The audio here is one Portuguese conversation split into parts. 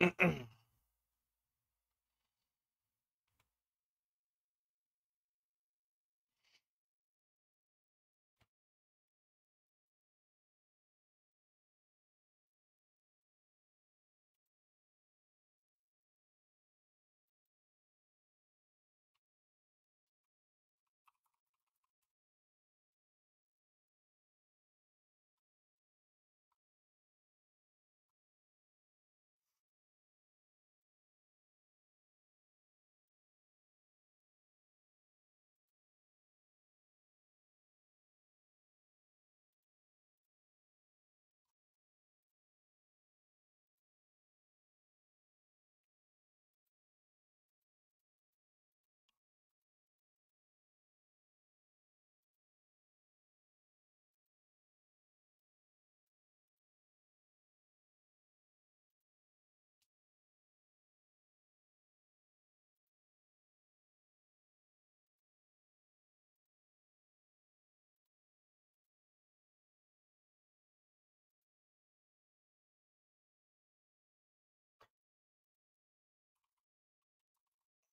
Mm-mm.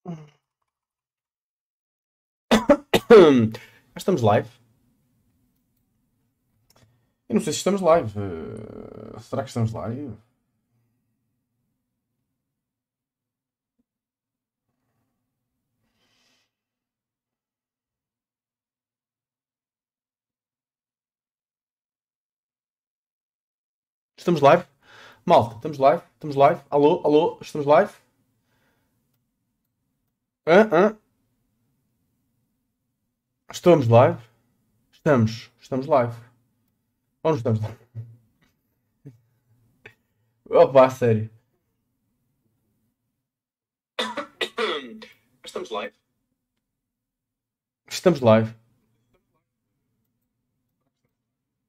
estamos live? Eu não sei se estamos live. Eh, será que estamos live? Estamos live? Malta, estamos live? Estamos live? Alô, alô, estamos live? Estamos live? Estamos. Estamos live. Ou não estamos live? Opa, sério. Estamos live. Estamos live.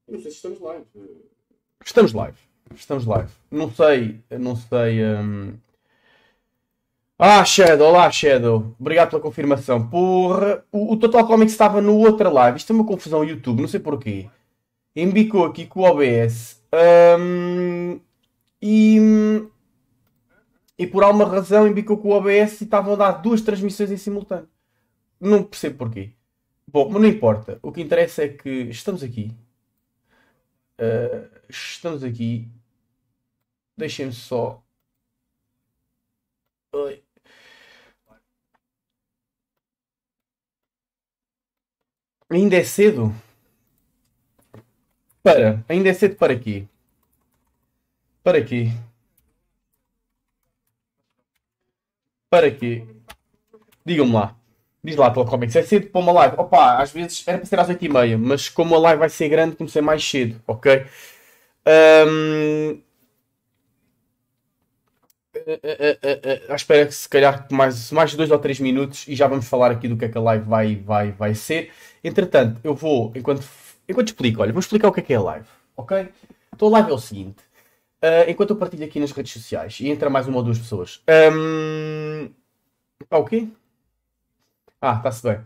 Não sei se estamos live. Estamos live. Estamos live. Não sei, não sei. Hum, ah, Shadow, olá Shadow. Obrigado pela confirmação. Porra, o, o Total Comics estava no outra live. Isto é uma confusão YouTube, não sei porquê. Embicou aqui com o OBS. Um, e, e por alguma razão embicou com o OBS e estavam a dar duas transmissões em simultâneo. Não percebo porquê. Bom, mas não importa. O que interessa é que estamos aqui. Uh, estamos aqui. Deixem-me só. Oi. Ainda é cedo? Para. Ainda é cedo para aqui. Para aqui. Para aqui. Digam-me lá. Diz lá, Telecomics, é cedo para uma live. Opa, às vezes era para ser às 8h30, mas como a live vai ser grande, comecei mais cedo, ok? Um, à espera que se calhar mais, mais dois ou três minutos e já vamos falar aqui do que é que a live vai, vai, vai ser. Entretanto, eu vou, enquanto, enquanto explico, olha, vou explicar o que é que é a live, ok? Então a live é o seguinte. Uh, enquanto eu partilho aqui nas redes sociais e entra mais uma ou duas pessoas. Um... o quê? Ah, está-se bem.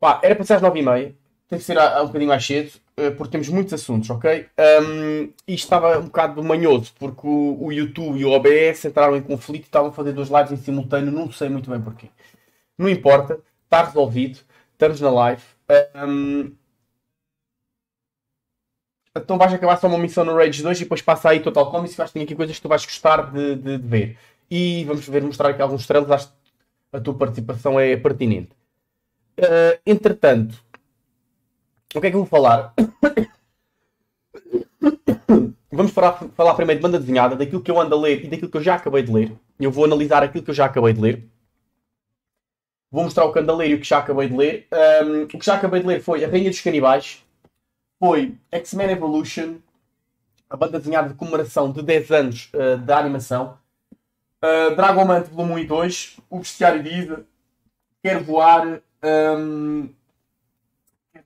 Pá, era para ser às nove e meia, tem que ser a, a um bocadinho mais cedo. Eh, porque temos muitos assuntos, ok? Um, e estava um bocado manhoso, porque o, o, YouTube e o OBS entraram em conflito e estavam a fazer duas lives em simultâneo, não sei muito bem porquê. Não importa, está resolvido, estamos na live. Um, então vais acabar só uma missão no Rage 2 e depois passa aí Total Comics, se vais ter aqui coisas que tu vais gostar de, de, de ver. E vamos ver, mostrar aqui alguns trailers, acho que a tua participação é pertinente. Uh, entretanto, o que é que eu vou falar? Vamos falar, falar primeiro de banda desenhada, daquilo que eu ando a ler e daquilo que eu já acabei de ler. Eu vou analisar aquilo que eu já acabei de ler. Vou mostrar o ler e o que já acabei de ler. Um, o que já acabei de ler foi A Rainha dos Canibais, foi X-Men Evolution, a banda desenhada de comemoração de 10 anos uh, da animação, uh, Dragon Mante Volume 1 e 2, O Bestiário de Quero Voar, um,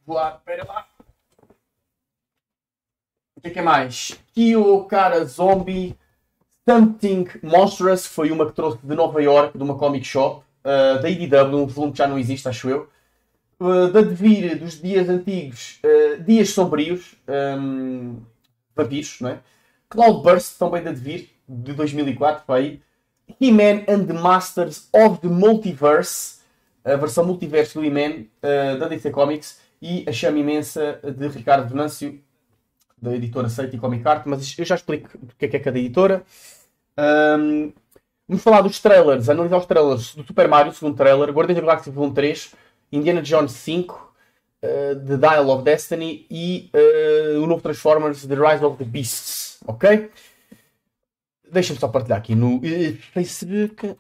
Voar, lá. O que é, que é mais? Kyo, cara, zombie. Something Monstrous foi uma que trouxe de Nova York, de uma comic shop, uh, da IDW, um volume que já não existe, acho eu. Uh, da Devir, dos dias antigos, uh, Dias Sombrios, um, ehm, Vampiros, não é? Cloudburst, também da Devir, de 2004, para aí. He-Man and the Masters of the Multiverse, a versão multiverso do He-Man, uh, da DC Comics e a chama imensa de Ricardo Venâncio, da editora Seita e Comic Art, mas eu já explico o que é, que é cada editora. Um, vamos falar dos trailers, analisar os trailers do Super Mario, segundo trailer, Guardiões da Galáxia Volume 3, Indiana Jones 5, uh, eh, The Dial of Destiny e uh, o novo Transformers The Rise of the Beasts, ok? Deixa-me só partilhar aqui no uh, Facebook.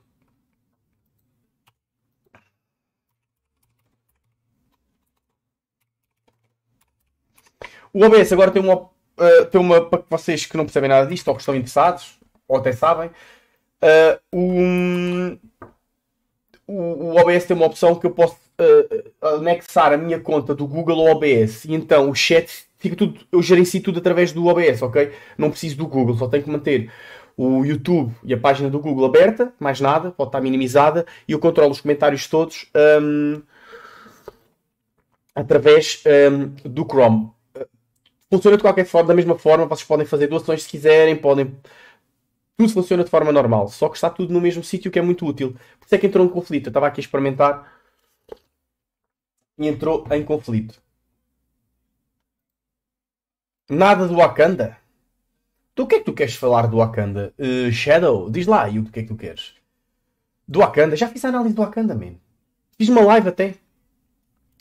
O OBS agora tem uma, uh, tem uma para vocês que não percebem nada disto ou que estão interessados, ou até sabem. Uh, um, o, o, OBS tem uma opção que eu posso uh, anexar a minha conta do Google ao OBS e então o chat fica tudo, eu gerencio tudo através do OBS, ok? Não preciso do Google, só tenho que manter o YouTube e a página do Google aberta, mais nada, pode estar minimizada e eu controlo os comentários todos um, ehm, através um, ehm, do Chrome. Funciona de qualquer forma, da mesma forma, vocês podem fazer doações se quiserem, podem. Tudo funciona de forma normal, só que está tudo no mesmo sítio, que é muito útil. Por isso é que entrou em conflito. Eu estava aqui a experimentar e entrou em conflito. Nada do Wakanda? Do o que é que tu queres falar do Wakanda? Uh, Shadow, diz lá e o que é que tu queres. Do Wakanda? Já fiz a análise do Wakanda, man. Fiz uma live até.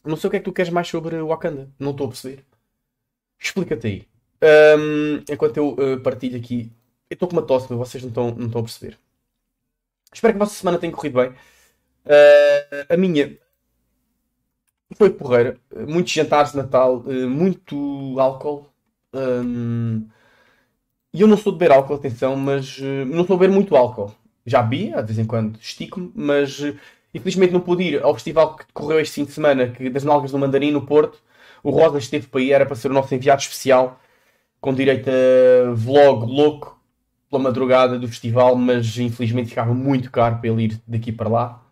Não sei o que é que tu queres mais sobre o Wakanda. Não estou a perceber. Explica-te aí. Um, enquanto eu uh, partilho aqui, eu estou com uma tosse, mas vocês não estão não a perceber. Espero que a vossa semana tenha corrido bem. Uh, a minha foi porreira. Muitos jantares de Natal, uh, muito álcool. Um, e eu não sou de beber álcool, atenção, mas eh, não sou de beber muito álcool. Já bebia, de vez em quando estico-me, mas infelizmente não pude ir ao festival que decorreu este fim de semana, que, das Nalgas do Mandarim, no Porto o Rosa esteve para aí, era para ser o nosso enviado especial, com direito a vlog louco pela madrugada do festival, mas infelizmente ficava muito caro para ele ir daqui para lá.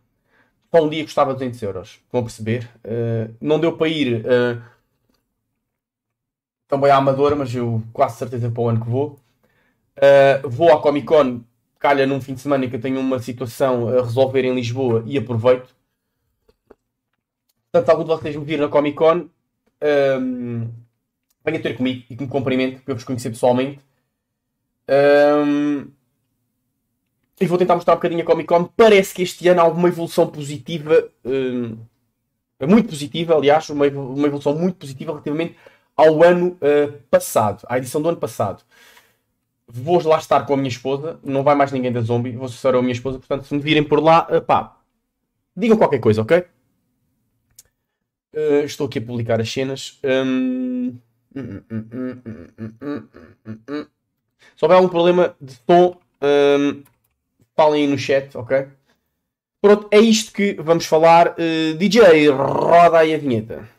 Para um dia custava 200 euros, vão perceber? Uh, não deu para ir uh, também à Amadora, mas eu quase certeza para o ano que vou. Uh, vou à Comic Con, calha num fim de semana que eu tenho uma situação a resolver em Lisboa e aproveito. Portanto, algum de vocês me vir na Comic Con, um, venha ter comigo e que me cumprimente para eu vos conhecer pessoalmente. Um, e vou tentar mostrar um bocadinho a Comic Con. Parece que este ano há alguma evolução positiva, um, muito positiva, aliás, uma, uma evolução muito positiva relativamente ao ano uh, passado, à edição do ano passado. Vou lá estar com a minha esposa, não vai mais ninguém da Zombie, vou ser a minha esposa, portanto, se me virem por lá, ah, pá, digam qualquer coisa, ok? Uh, estou aqui a publicar as cenas. Um... Se houver algum problema de tom. um... falem aí no chat, ok? Pronto, é isto que vamos falar. Uh, eh, DJ, roda aí a vinheta.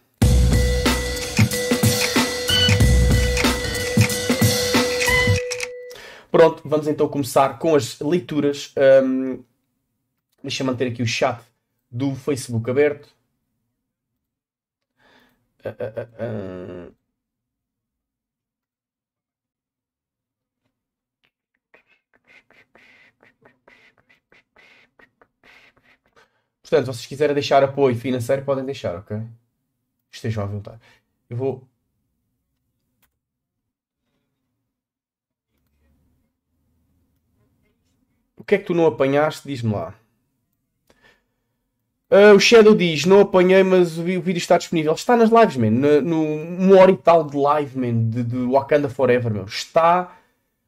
Pronto, vamos então começar com as leituras. Um, deixa manter aqui o chat do Facebook aberto. Portanto, se vocês quiserem deixar apoio financeiro, podem deixar, ok? Estejam à vontade. Eu vou. O que é que tu não apanhaste? Diz-me lá. Uh, o Shadow diz: Não apanhei, mas o vídeo está disponível. Está nas lives, man. No, no, hora e tal de live, man, de, de Wakanda Forever, meu. Está.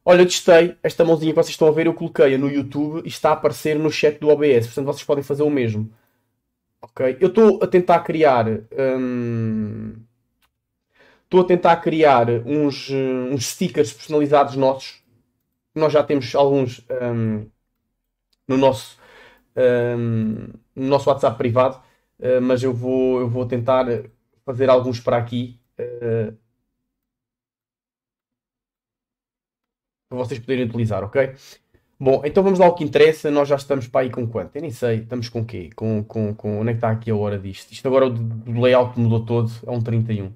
Olha, eu testei esta mãozinha que vocês estão a ver, eu coloquei-a no YouTube e está a aparecer no chat do OBS. Portanto, vocês podem fazer o mesmo. Ok? Eu estou a tentar criar. Hum, estou hum... a tentar criar uns, hum, uns stickers personalizados nossos. Nós já temos alguns hum... no nosso um, no nosso WhatsApp privado, uh, mas eu vou, eu vou tentar fazer alguns para aqui. Uh, para vocês poderem utilizar, ok? Bom, então vamos lá ao que interessa. Nós já estamos para aí com quanto? Eu nem sei. Estamos com quê? Com, com, com... Onde é que está aqui a hora disto? Isto agora o layout mudou todo a é 1.31.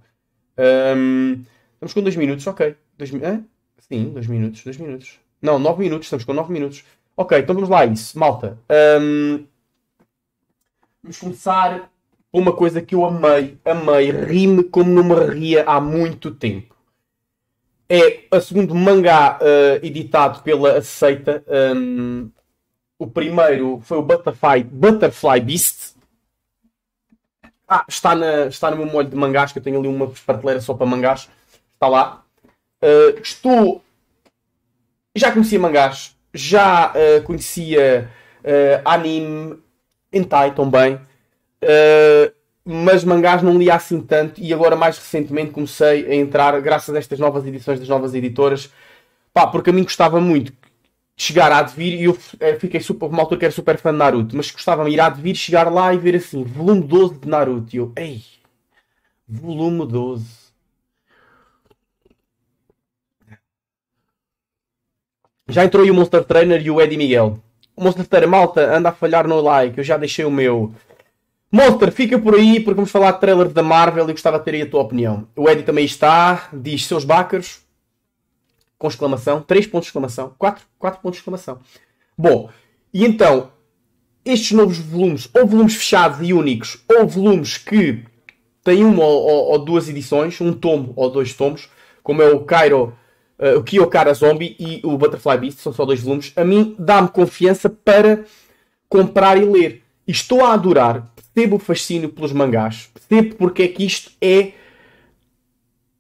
Um, estamos com 2 minutos, ok. Dois, ah? Sim, 2 minutos, 2 minutos. Não, 9 minutos. Estamos com 9 minutos. Ok, então vamos lá a isso, malta. Um, vamos começar por uma coisa que eu amei, amei, rime como não me ria há muito tempo. É o segundo mangá uh, editado pela Aceita. Um, o primeiro foi o Butterfly, Butterfly Beast. Ah, está, na, está no meu molho de mangás, que eu tenho ali uma prateleira só para mangás. Está lá. Uh, estou. Já conhecia mangás, já uh, conhecia uh, anime, tai também, uh, mas mangás não lia assim tanto e agora mais recentemente comecei a entrar, graças a estas novas edições das novas editoras, pá, porque a mim gostava muito chegar a advir e eu fiquei super, uma altura que era super fã de Naruto, mas gostava-me ir a advir, chegar lá e ver assim, volume 12 de Naruto, e eu, ei, volume 12 Já entrou aí o Monster Trainer e o Eddie Miguel. O Monster Trainer, malta, anda a falhar no like, eu já deixei o meu. Monster, fica por aí porque vamos falar de trailer da Marvel e gostava de ter aí a tua opinião. O Eddie também está, diz seus backers, com exclamação, 3 pontos de exclamação, 4, 4 pontos de exclamação. Bom, e então, estes novos volumes, ou volumes fechados e únicos, ou volumes que têm uma ou, ou, ou duas edições, um tomo ou dois tomos, como é o Cairo Uh, o Kiyokara Zombie e o Butterfly Beast, são só dois volumes, a mim dá-me confiança para comprar e ler. E estou a adorar, percebo o fascínio pelos mangás, percebo porque é que isto é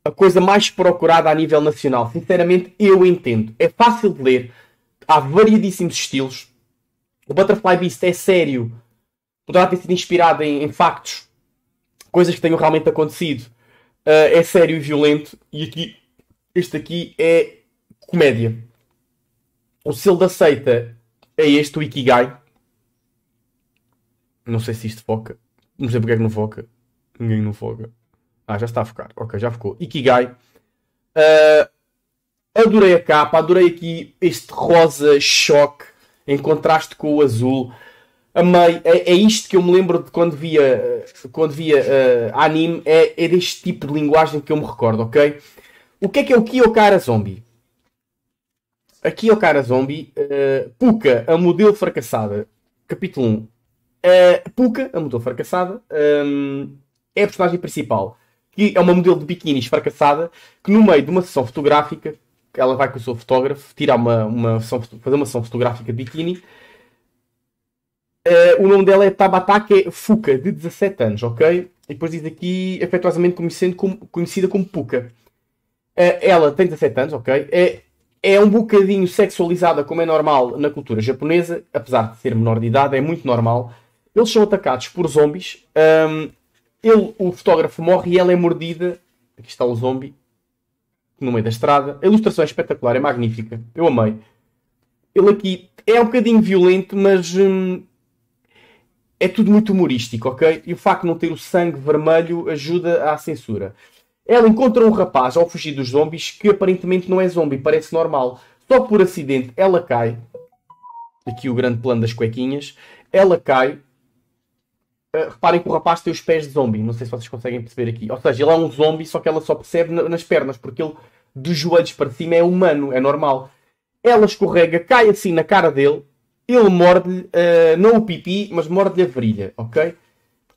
a coisa mais procurada a nível nacional. Sinceramente, eu entendo. É fácil de ler, há variedíssimos estilos. O Butterfly Beast é sério, poderá ter sido inspirado em, em factos, coisas que tenham realmente acontecido. Uh, é sério e violento, e aqui este aqui é comédia. O selo da seita é este, o Ikigai. Não sei se isto foca. Não sei porque é que não foca. Ninguém não foca. Ah, já está a focar. Ok, já focou. Ikigai. Uh, adorei a capa, adorei aqui este rosa choque em contraste com o azul. Amei. É, é isto que eu me lembro de quando via, quando via uh, anime. É, é deste tipo de linguagem que eu me recordo, ok? O que é que é o Kiyokara Zombie? A Kiyokara Zombie, uh, Puka, a modelo fracassada, capítulo 1. Uh, eh, Puka, a modelo fracassada, um, ehm, é a personagem principal. Que é uma modelo de biquíni fracassada que, no meio de uma sessão fotográfica, ela vai com o seu fotógrafo tirar uma, uma sessão, fazer uma sessão fotográfica de biquíni. Uh, eh, o nome dela é Tabatake Fuka, de 17 anos, ok? E depois diz aqui, afetuosamente conhecida como, conhecida como Puka. Eh, ela tem 17 anos, ok? É, é um bocadinho sexualizada, como é normal na cultura japonesa, apesar de ser menor de idade, é muito normal. Eles são atacados por zombies. Um, ele, o fotógrafo morre e ela é mordida. Aqui está o zombie no meio da estrada. A ilustração é espetacular, é magnífica. Eu amei. Ele aqui é um bocadinho violento, mas hum, é tudo muito humorístico, ok? E o facto de não ter o sangue vermelho ajuda à censura. Ela encontra um rapaz ao fugir dos zombies que aparentemente não é zombie, parece normal. Só por acidente ela cai. Aqui o grande plano das cuequinhas. Ela cai. Uh, reparem que o rapaz tem os pés de zombie. Não sei se vocês conseguem perceber aqui. Ou seja, ele é um zombie, só que ela só percebe nas pernas, porque ele dos joelhos para cima é humano, é normal. Ela escorrega, cai assim na cara dele. Ele morde-lhe, uh, não o pipi, mas morde-lhe a virilha, ok?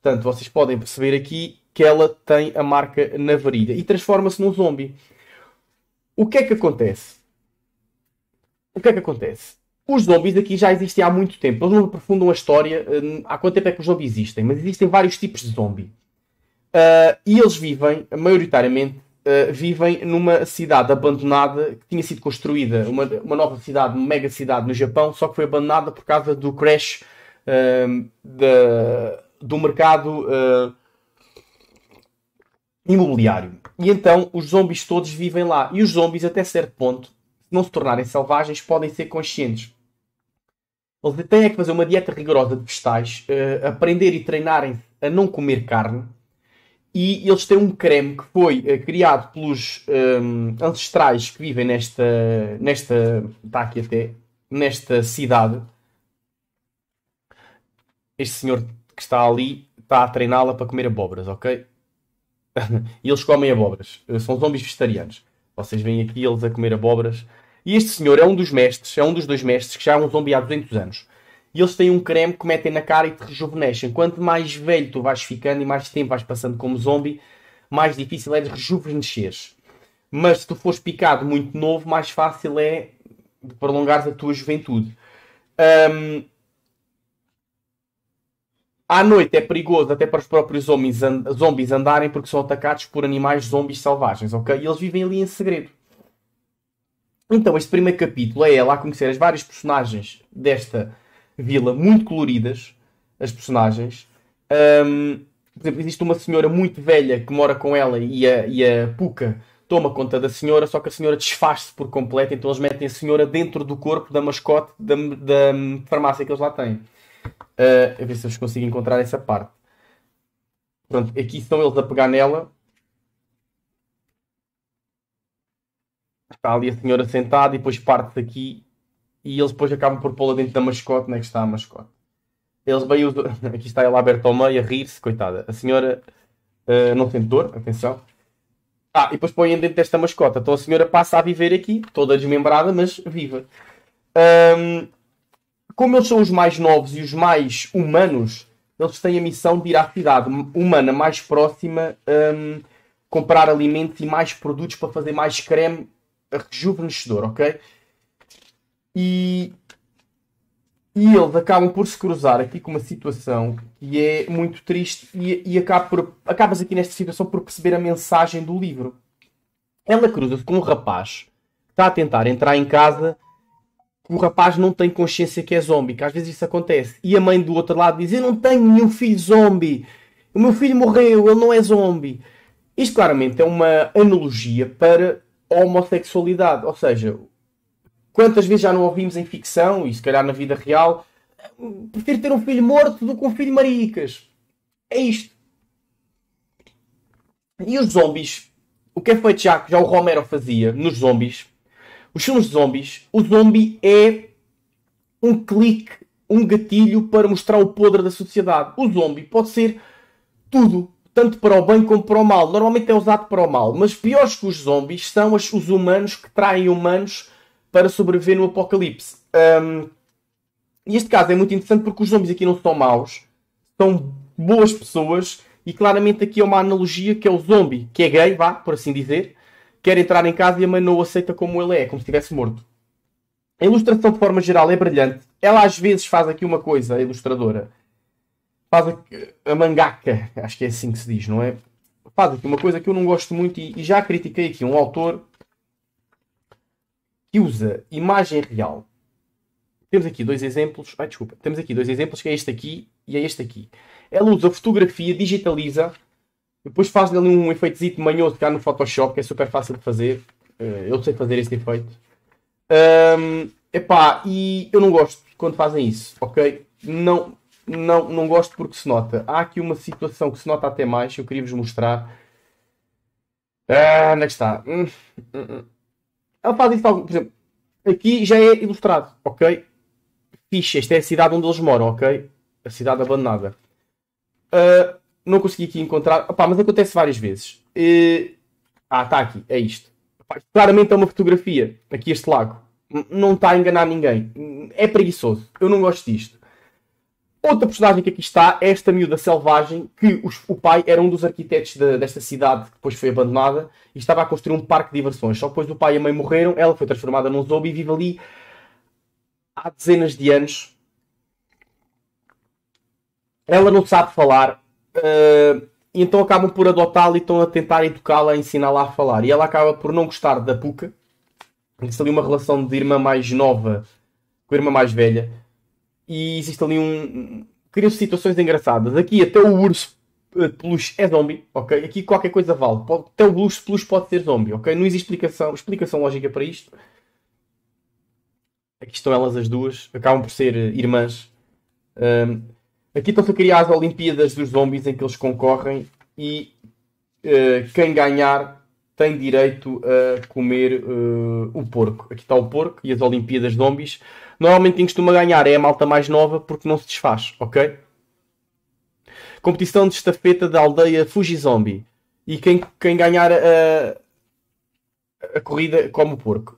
Portanto, vocês podem perceber aqui que ela tem a marca na varilha e transforma-se num zombie. O que é que acontece? O que é que acontece? Os zombies aqui já existem há muito tempo. Eles não aprofundam a história hum, há quanto tempo é que os zombies existem, mas existem vários tipos de zombie. Uh, e eles vivem, maioritariamente, uh, vivem numa cidade abandonada que tinha sido construída, uma, uma nova cidade, uma mega cidade no Japão, só que foi abandonada por causa do crash uh, da, do mercado uh, imobiliário. E então os zombies todos vivem lá. E os zombies, até certo ponto, se não se tornarem selvagens, podem ser conscientes. Eles têm é que fazer uma dieta rigorosa de vegetais, uh, aprender e treinarem a não comer carne. E eles têm um creme que foi uh, criado pelos um, ancestrais que vivem nesta. nesta. está aqui até. nesta cidade. Este senhor que está ali está a treiná-la para comer abóboras, ok? e eles comem abóboras. Eh, são zombies vegetarianos. Vocês veem aqui eles a comer abóboras. E este senhor é um dos mestres, é um dos dois mestres que já é um zombie há 200 anos. E eles têm um creme que metem na cara e te rejuvenescem. Quanto mais velho tu vais ficando e mais tempo vais passando como zombie, mais difícil é de rejuvenesceres. Mas se tu fores picado muito novo, mais fácil é de prolongares a tua juventude. Um, à noite é perigoso até para os próprios zombies, and zombies andarem porque são atacados por animais zombies selvagens, ok? E eles vivem ali em segredo. Então, este primeiro capítulo é ela a conhecer as várias personagens desta vila, muito coloridas, as personagens. Um, por exemplo, existe uma senhora muito velha que mora com ela e a, e a Puka toma conta da senhora, só que a senhora desfaz-se por completo, então eles metem a senhora dentro do corpo da mascote da, da farmácia que eles lá têm. Uh, a ver se eu consigo encontrar essa parte. Pronto, aqui estão eles a pegar nela. Está ali a senhora sentada e depois parte daqui e eles depois acabam por pô-la dentro da mascote. Onde é que está a mascote? Eles bem usam... Aqui está ela aberta ao meio a rir-se, coitada. A senhora uh, não tem dor, atenção. Ah, e depois põem dentro desta mascota. Então a senhora passa a viver aqui, toda desmembrada, mas viva. Um, como eles são os mais novos e os mais humanos, eles têm a missão de ir à cidade humana mais próxima um, comprar alimentos e mais produtos para fazer mais creme rejuvenescedor, ok? E, e eles acabam por se cruzar aqui com uma situação que é muito triste e, e acaba por, acabas aqui nesta situação por perceber a mensagem do livro. Ela cruza-se com um rapaz que está a tentar entrar em casa que o rapaz não tem consciência que é zombie, que às vezes isso acontece. E a mãe do outro lado diz: Eu não tenho nenhum filho zombie, o meu filho morreu, ele não é zombie. Isto claramente é uma analogia para a homossexualidade, ou seja, quantas vezes já não ouvimos em ficção e se calhar na vida real: Prefiro ter um filho morto do que um filho maricas. É isto. E os zombies? O que é feito já, que já o Romero fazia nos zombies os filmes de zombies, o zombie é um clique, um gatilho para mostrar o podre da sociedade. O zombie pode ser tudo, tanto para o bem como para o mal. Normalmente é usado para o mal, mas piores que os zombies são os humanos que traem humanos para sobreviver no apocalipse. Um, e este caso é muito interessante porque os zombies aqui não são maus, são boas pessoas, e claramente aqui é uma analogia que é o zombie, que é gay, vá, por assim dizer, quer entrar em casa e a mãe não o aceita como ele é, como se estivesse morto. A ilustração, de forma geral, é brilhante. Ela às vezes faz aqui uma coisa, a ilustradora. Faz a, a mangaca, acho que é assim que se diz, não é? Faz aqui uma coisa que eu não gosto muito e, e já critiquei aqui um autor que usa imagem real. Temos aqui dois exemplos. Ai, desculpa. Temos aqui dois exemplos que é este aqui e é este aqui. Ela usa fotografia, digitaliza depois fazem ali um efeito manhoso cá no Photoshop, que é super fácil de fazer. Eh, eu sei fazer esse efeito. Um, epá, e eu não gosto quando fazem isso, ok? Não, não, não gosto porque se nota. Há aqui uma situação que se nota até mais, eu queria vos mostrar. Ah, onde é que está? Hum, hum, hum. Ela faz isso, por exemplo, aqui já é ilustrado, ok? Ficha, esta é a cidade onde eles moram, ok? A cidade abandonada. Uh, não consegui aqui encontrar. Opa, mas acontece várias vezes. E... Ah, está aqui, é isto. Opa, claramente é uma fotografia, aqui este lago. Não está a enganar ninguém. É preguiçoso. Eu não gosto disto. Outra personagem que aqui está é esta miúda selvagem, que os, o pai era um dos arquitetos de, desta cidade, que depois foi abandonada, e estava a construir um parque de diversões. Só depois do pai e a mãe morreram, ela foi transformada num zombie e vive ali há dezenas de anos. Ela não sabe falar, Uh, então acabam por adotá-la e estão a tentar educá-la, a ensiná-la a falar. E ela acaba por não gostar da Puka. Existe ali uma relação de irmã mais nova com a irmã mais velha. E existe ali um. Criam-se situações engraçadas. Aqui até o urso eh, de peluche é zombie, ok? Aqui qualquer coisa vale. Pode... Até o urso peluche pode ser zombie, ok? Não existe explicação, explicação lógica para isto. Aqui estão elas as duas. Acabam por ser eh, irmãs. Um, Aqui estão se criar as Olimpíadas dos Zombies em que eles concorrem e uh, quem ganhar tem direito a comer uh, o porco. Aqui está o porco e as Olimpíadas Zombies. Normalmente quem costuma ganhar é a malta mais nova porque não se desfaz, ok? Competição de estafeta da aldeia Fuji Zombie. E quem, quem ganhar a, a corrida come o porco.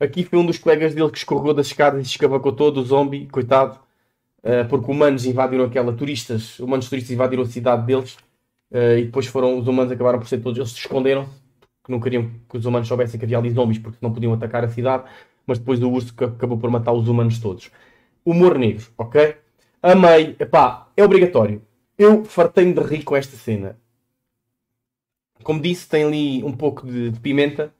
Aqui foi um dos colegas dele que escorregou das escadas e escavacou todo o zombie, coitado. Eh, porque humanos invadiram aquela, turistas, humanos turistas invadiram a cidade deles uh, e depois foram, os humanos acabaram por ser todos, eles se esconderam, porque não queriam que os humanos soubessem que havia ali zombies, porque não podiam atacar a cidade, mas depois do urso acabou por matar os humanos todos. Humor negro, ok? Amei, pá, é obrigatório. Eu fartei-me de rir com esta cena. Como disse, tem ali um pouco de, de pimenta.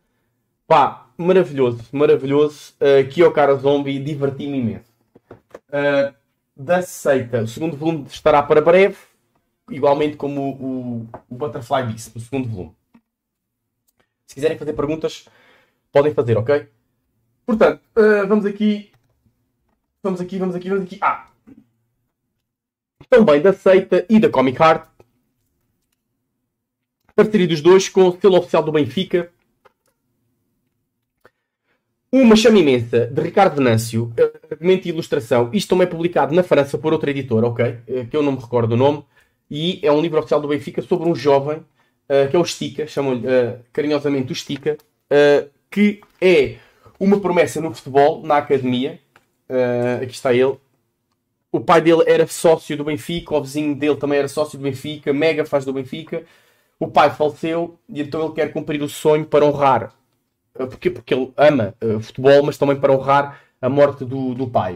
Pá, maravilhoso, maravilhoso. Uh, eh, o Cara Zombie, diverti-me imenso. Uh, da Seita. O segundo volume estará para breve, igualmente como o, o Butterfly disse, no segundo volume. Se quiserem fazer perguntas, podem fazer, ok? Portanto, uh, vamos aqui. Vamos aqui, vamos aqui, vamos aqui. Ah! Também da Seita e da Comic Heart. Parceria dos dois com o selo oficial do Benfica uma chama imensa, de Ricardo Venâncio, argumento eh, e ilustração. Isto também é publicado na França por outra editora, ok? Eh, que eu não me recordo o nome. E é um livro oficial do Benfica sobre um jovem, uh, que é o Stica, chamam-lhe uh, carinhosamente o Stica, uh, que é uma promessa no futebol, na academia. aqui está ele. O pai dele era sócio do Benfica, o vizinho dele também era sócio do Benfica, mega faz do Benfica. O pai faleceu e então ele quer cumprir o sonho para honrar eh, porque Porque ele ama uh, futebol, mas também para honrar a morte do, do pai.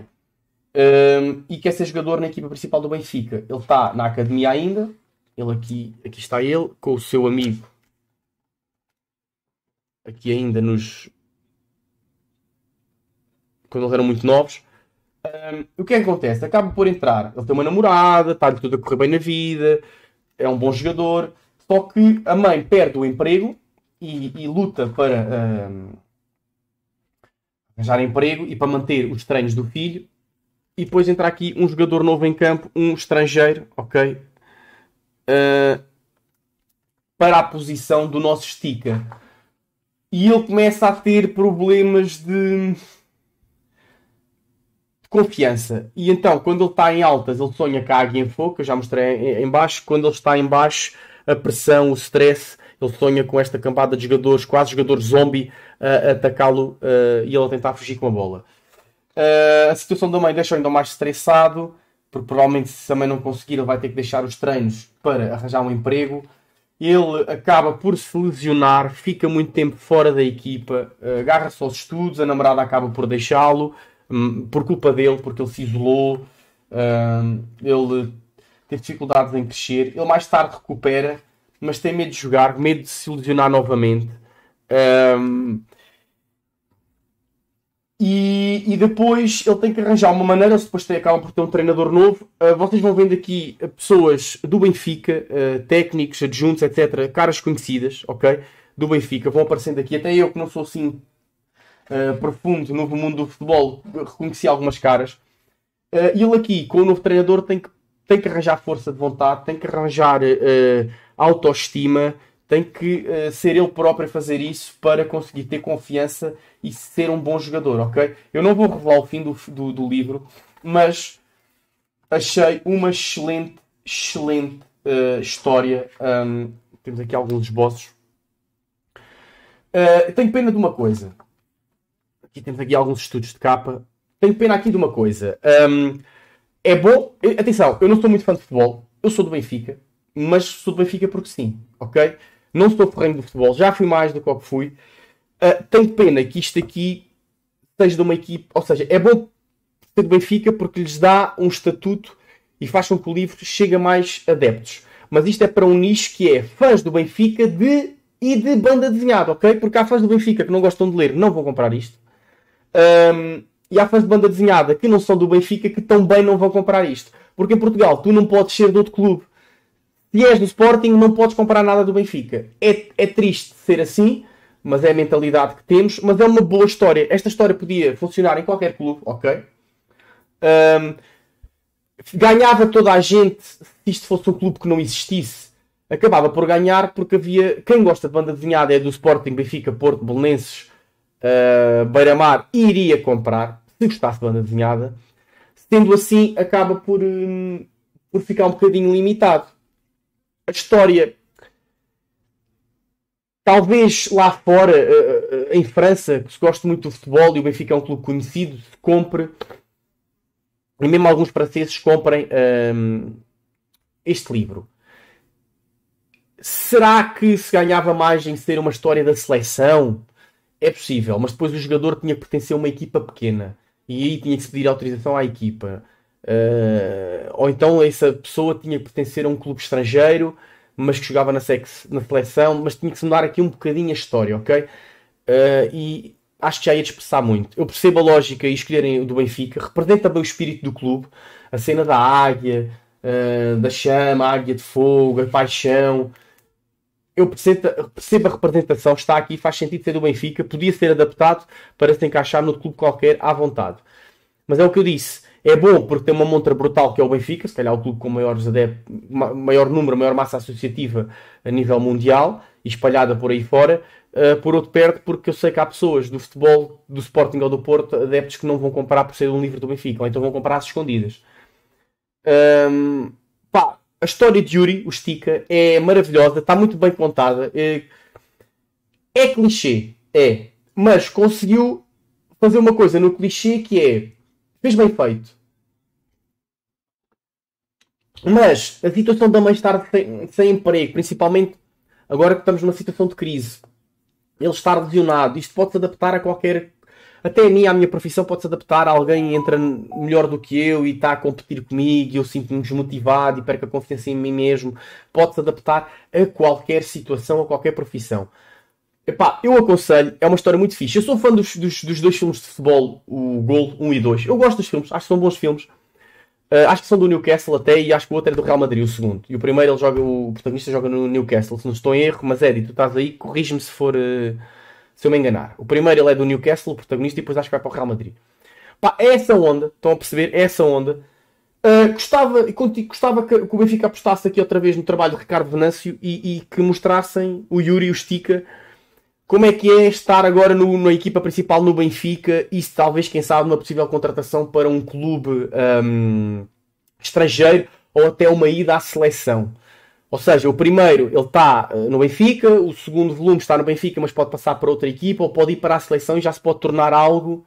Um, ehm, e quer ser jogador na equipa principal do Benfica. Ele está na academia ainda. Ele aqui, aqui está ele, com o seu amigo. Aqui ainda nos. Quando eles eram muito novos. Um, ehm, o que é que acontece? Acaba por entrar. Ele tem uma namorada, está-lhe tudo a correr bem na vida, é um bom jogador. Só que a mãe perde o emprego e, e luta para uh, arranjar emprego e para manter os treinos do filho. E depois entra aqui um jogador novo em campo, um estrangeiro, ok? Uh, para a posição do nosso estica. E ele começa a ter problemas de... de confiança. E então, quando ele está em altas, ele sonha que a águia em foca eu já mostrei em baixo. Quando ele está em baixo, a pressão, o stress ele sonha com esta campada de jogadores, quase jogadores zombie, a, atacá-lo e ele a tentar fugir com a bola. a situação da mãe deixa-o ainda mais estressado, porque provavelmente se a mãe não conseguir, ele vai ter que deixar os treinos para arranjar um emprego. Ele acaba por se lesionar, fica muito tempo fora da equipa, agarra-se aos estudos, a namorada acaba por deixá-lo, hum, por culpa dele, porque ele se isolou, hum, ele teve dificuldades em crescer. Ele mais tarde recupera, mas tem medo de jogar, medo de se ilusionar novamente. Um, e, e, depois ele tem que arranjar uma maneira, se depois tem, acabam por ter um treinador novo. Uh, vocês vão vendo aqui ah, pessoas do Benfica, uh, técnicos, adjuntos, etc., caras conhecidas, ok? Do Benfica, vão aparecendo aqui. Até eu que não sou assim uh, profundo no mundo do futebol, reconheci algumas caras. ele aqui, com o novo treinador, tem que, tem que arranjar força de vontade, tem que arranjar autoestima, tem que uh, ser ele próprio a fazer isso para conseguir ter confiança e ser um bom jogador, ok? Eu não vou revelar o fim do, do, do livro, mas achei uma excelente, excelente uh, história. Um, temos aqui alguns esboços. Uh, tenho pena de uma coisa. Aqui temos aqui alguns estudos de capa. Tenho pena aqui de uma coisa. Um, é bom. Atenção, eu não sou muito fã de futebol. Eu sou do Benfica mas sou do Benfica porque sim, ok? Não estou ferrando do futebol, já fui mais do que o que fui. Uh, tenho pena que isto aqui seja de uma equipe, ou seja, é bom ser do Benfica porque lhes dá um estatuto e faz com que o livro chegue a mais adeptos. Mas isto é para um nicho que é fãs do Benfica de e de banda desenhada, ok? Porque há fãs do Benfica que não gostam de ler, não vão comprar isto. Um, e há fãs de banda desenhada que não são do Benfica que também não vão comprar isto. Porque em Portugal tu não podes ser de outro clube. Se és do Sporting, não podes comprar nada do Benfica. É, é triste ser assim, mas é a mentalidade que temos. Mas é uma boa história. Esta história podia funcionar em qualquer clube, ok? Um, ganhava toda a gente se isto fosse um clube que não existisse. Acabava por ganhar porque havia. Quem gosta de banda desenhada é do Sporting, Benfica, Porto, Belenenses, uh, Beira-Mar, iria comprar se gostasse de banda desenhada. Sendo assim, acaba por, um, por ficar um bocadinho limitado a história. Talvez lá fora, eh, eh, em França, que se gosta muito do futebol e o Benfica é um clube conhecido, se compre, e mesmo alguns franceses comprem um, ehm, este livro. Será que se ganhava mais em ser uma história da seleção? É possível, mas depois o jogador tinha que pertencer a uma equipa pequena e aí tinha que se pedir autorização à equipa. Uh, ou então essa pessoa tinha que pertencer a um clube estrangeiro, mas que jogava na, sex, na seleção, mas tinha que se mudar aqui um bocadinho a história, ok? Uh, e acho que já ia expressar muito. Eu percebo a lógica e escolherem o do Benfica, representa bem o espírito do clube, a cena da águia, uh, da chama, a águia de fogo, a paixão. Eu percebo a representação, está aqui, faz sentido ser do Benfica, podia ser adaptado para se encaixar no clube qualquer à vontade. Mas é o que eu disse é bom porque tem uma montra brutal que é o Benfica, se calhar o clube com maiores maior número, maior massa associativa a nível mundial e espalhada por aí fora. Uh, por outro, perto porque eu sei que há pessoas do futebol, do Sporting ou do Porto, adeptos que não vão comprar por ser um livro do Benfica, ou então vão comprar às escondidas. Um, ehm, pá, a história de Yuri, o Stica, é maravilhosa, está muito bem contada. É, é clichê, é, mas conseguiu fazer uma coisa no clichê que é Fez bem feito. Mas a situação da mãe estar sem, sem emprego, principalmente agora que estamos numa situação de crise, ele estar lesionado, isto pode se adaptar a qualquer. Até a mim, a minha profissão, pode se adaptar. Alguém entra melhor do que eu e está a competir comigo, e eu sinto-me desmotivado e perco a confiança em mim mesmo. Pode se adaptar a qualquer situação, a qualquer profissão. Epá, eu aconselho, é uma história muito fixe. Eu sou fã dos, dos, dos dois filmes de futebol, o Gol 1 e 2. Eu gosto dos filmes, acho que são bons filmes. Uh, acho que são do Newcastle até e acho que o outro é do Real Madrid, o segundo. E o primeiro ele joga, o protagonista joga no Newcastle, se não estou em erro, mas Eddie, tu estás aí, corrige-me se for uh, se eu me enganar. O primeiro ele é do Newcastle, o protagonista, e depois acho que vai para o Real Madrid. Pá, é essa onda, estão a perceber? É essa onda. Uh, gostava, gostava que, que o Benfica apostasse aqui outra vez no trabalho de Ricardo Venâncio e, e que mostrassem o Yuri e o Stica como é que é estar agora no, na equipa principal no Benfica e se talvez, quem sabe, uma possível contratação para um clube um, estrangeiro ou até uma ida à seleção? Ou seja, o primeiro ele está eh, no Benfica, o segundo volume está no Benfica, mas pode passar para outra equipa ou pode ir para a seleção e já se pode tornar algo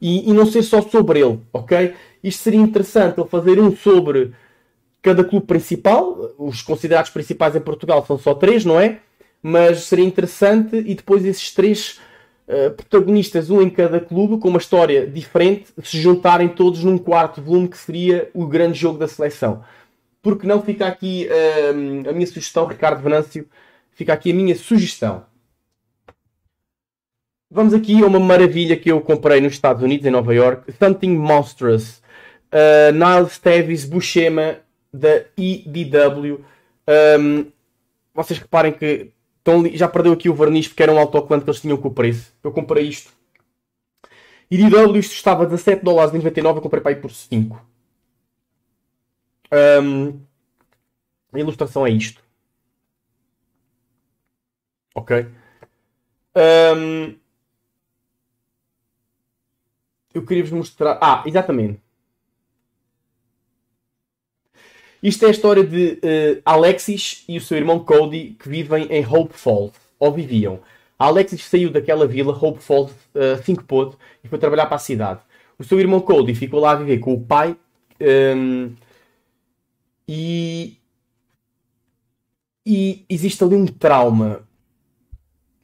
e, e não ser só sobre ele, ok? Isto seria interessante ele fazer um sobre cada clube principal, os considerados principais em Portugal são só três, não é? mas seria interessante e depois esses três uh, protagonistas, um em cada clube, com uma história diferente, se juntarem todos num quarto volume que seria o grande jogo da seleção. Porque não fica aqui uh, a minha sugestão, Ricardo Venâncio, fica aqui a minha sugestão. Vamos aqui a uma maravilha que eu comprei nos Estados Unidos, em Nova York, Something Monstrous. Uh, Niles Tevis Buscema da IDW. Um, ehm, vocês reparem que então, já perdeu aqui o verniz porque era um autocolante que eles tinham com o preço. Eu comprei isto. E de W isto estava 17 dólares 99, eu comprei para aí por 5. Um, a ilustração é isto. Ok? Um, eu queria vos mostrar. Ah, exatamente. Isto é a história de uh, Alexis e o seu irmão Cody que vivem em Hope Falls, ou viviam. Alexis saiu daquela vila, Hope Falls, uh, eh, assim que pôde, e foi trabalhar para a cidade. O seu irmão Cody ficou lá a viver com o pai um, ehm, e, e existe ali um trauma.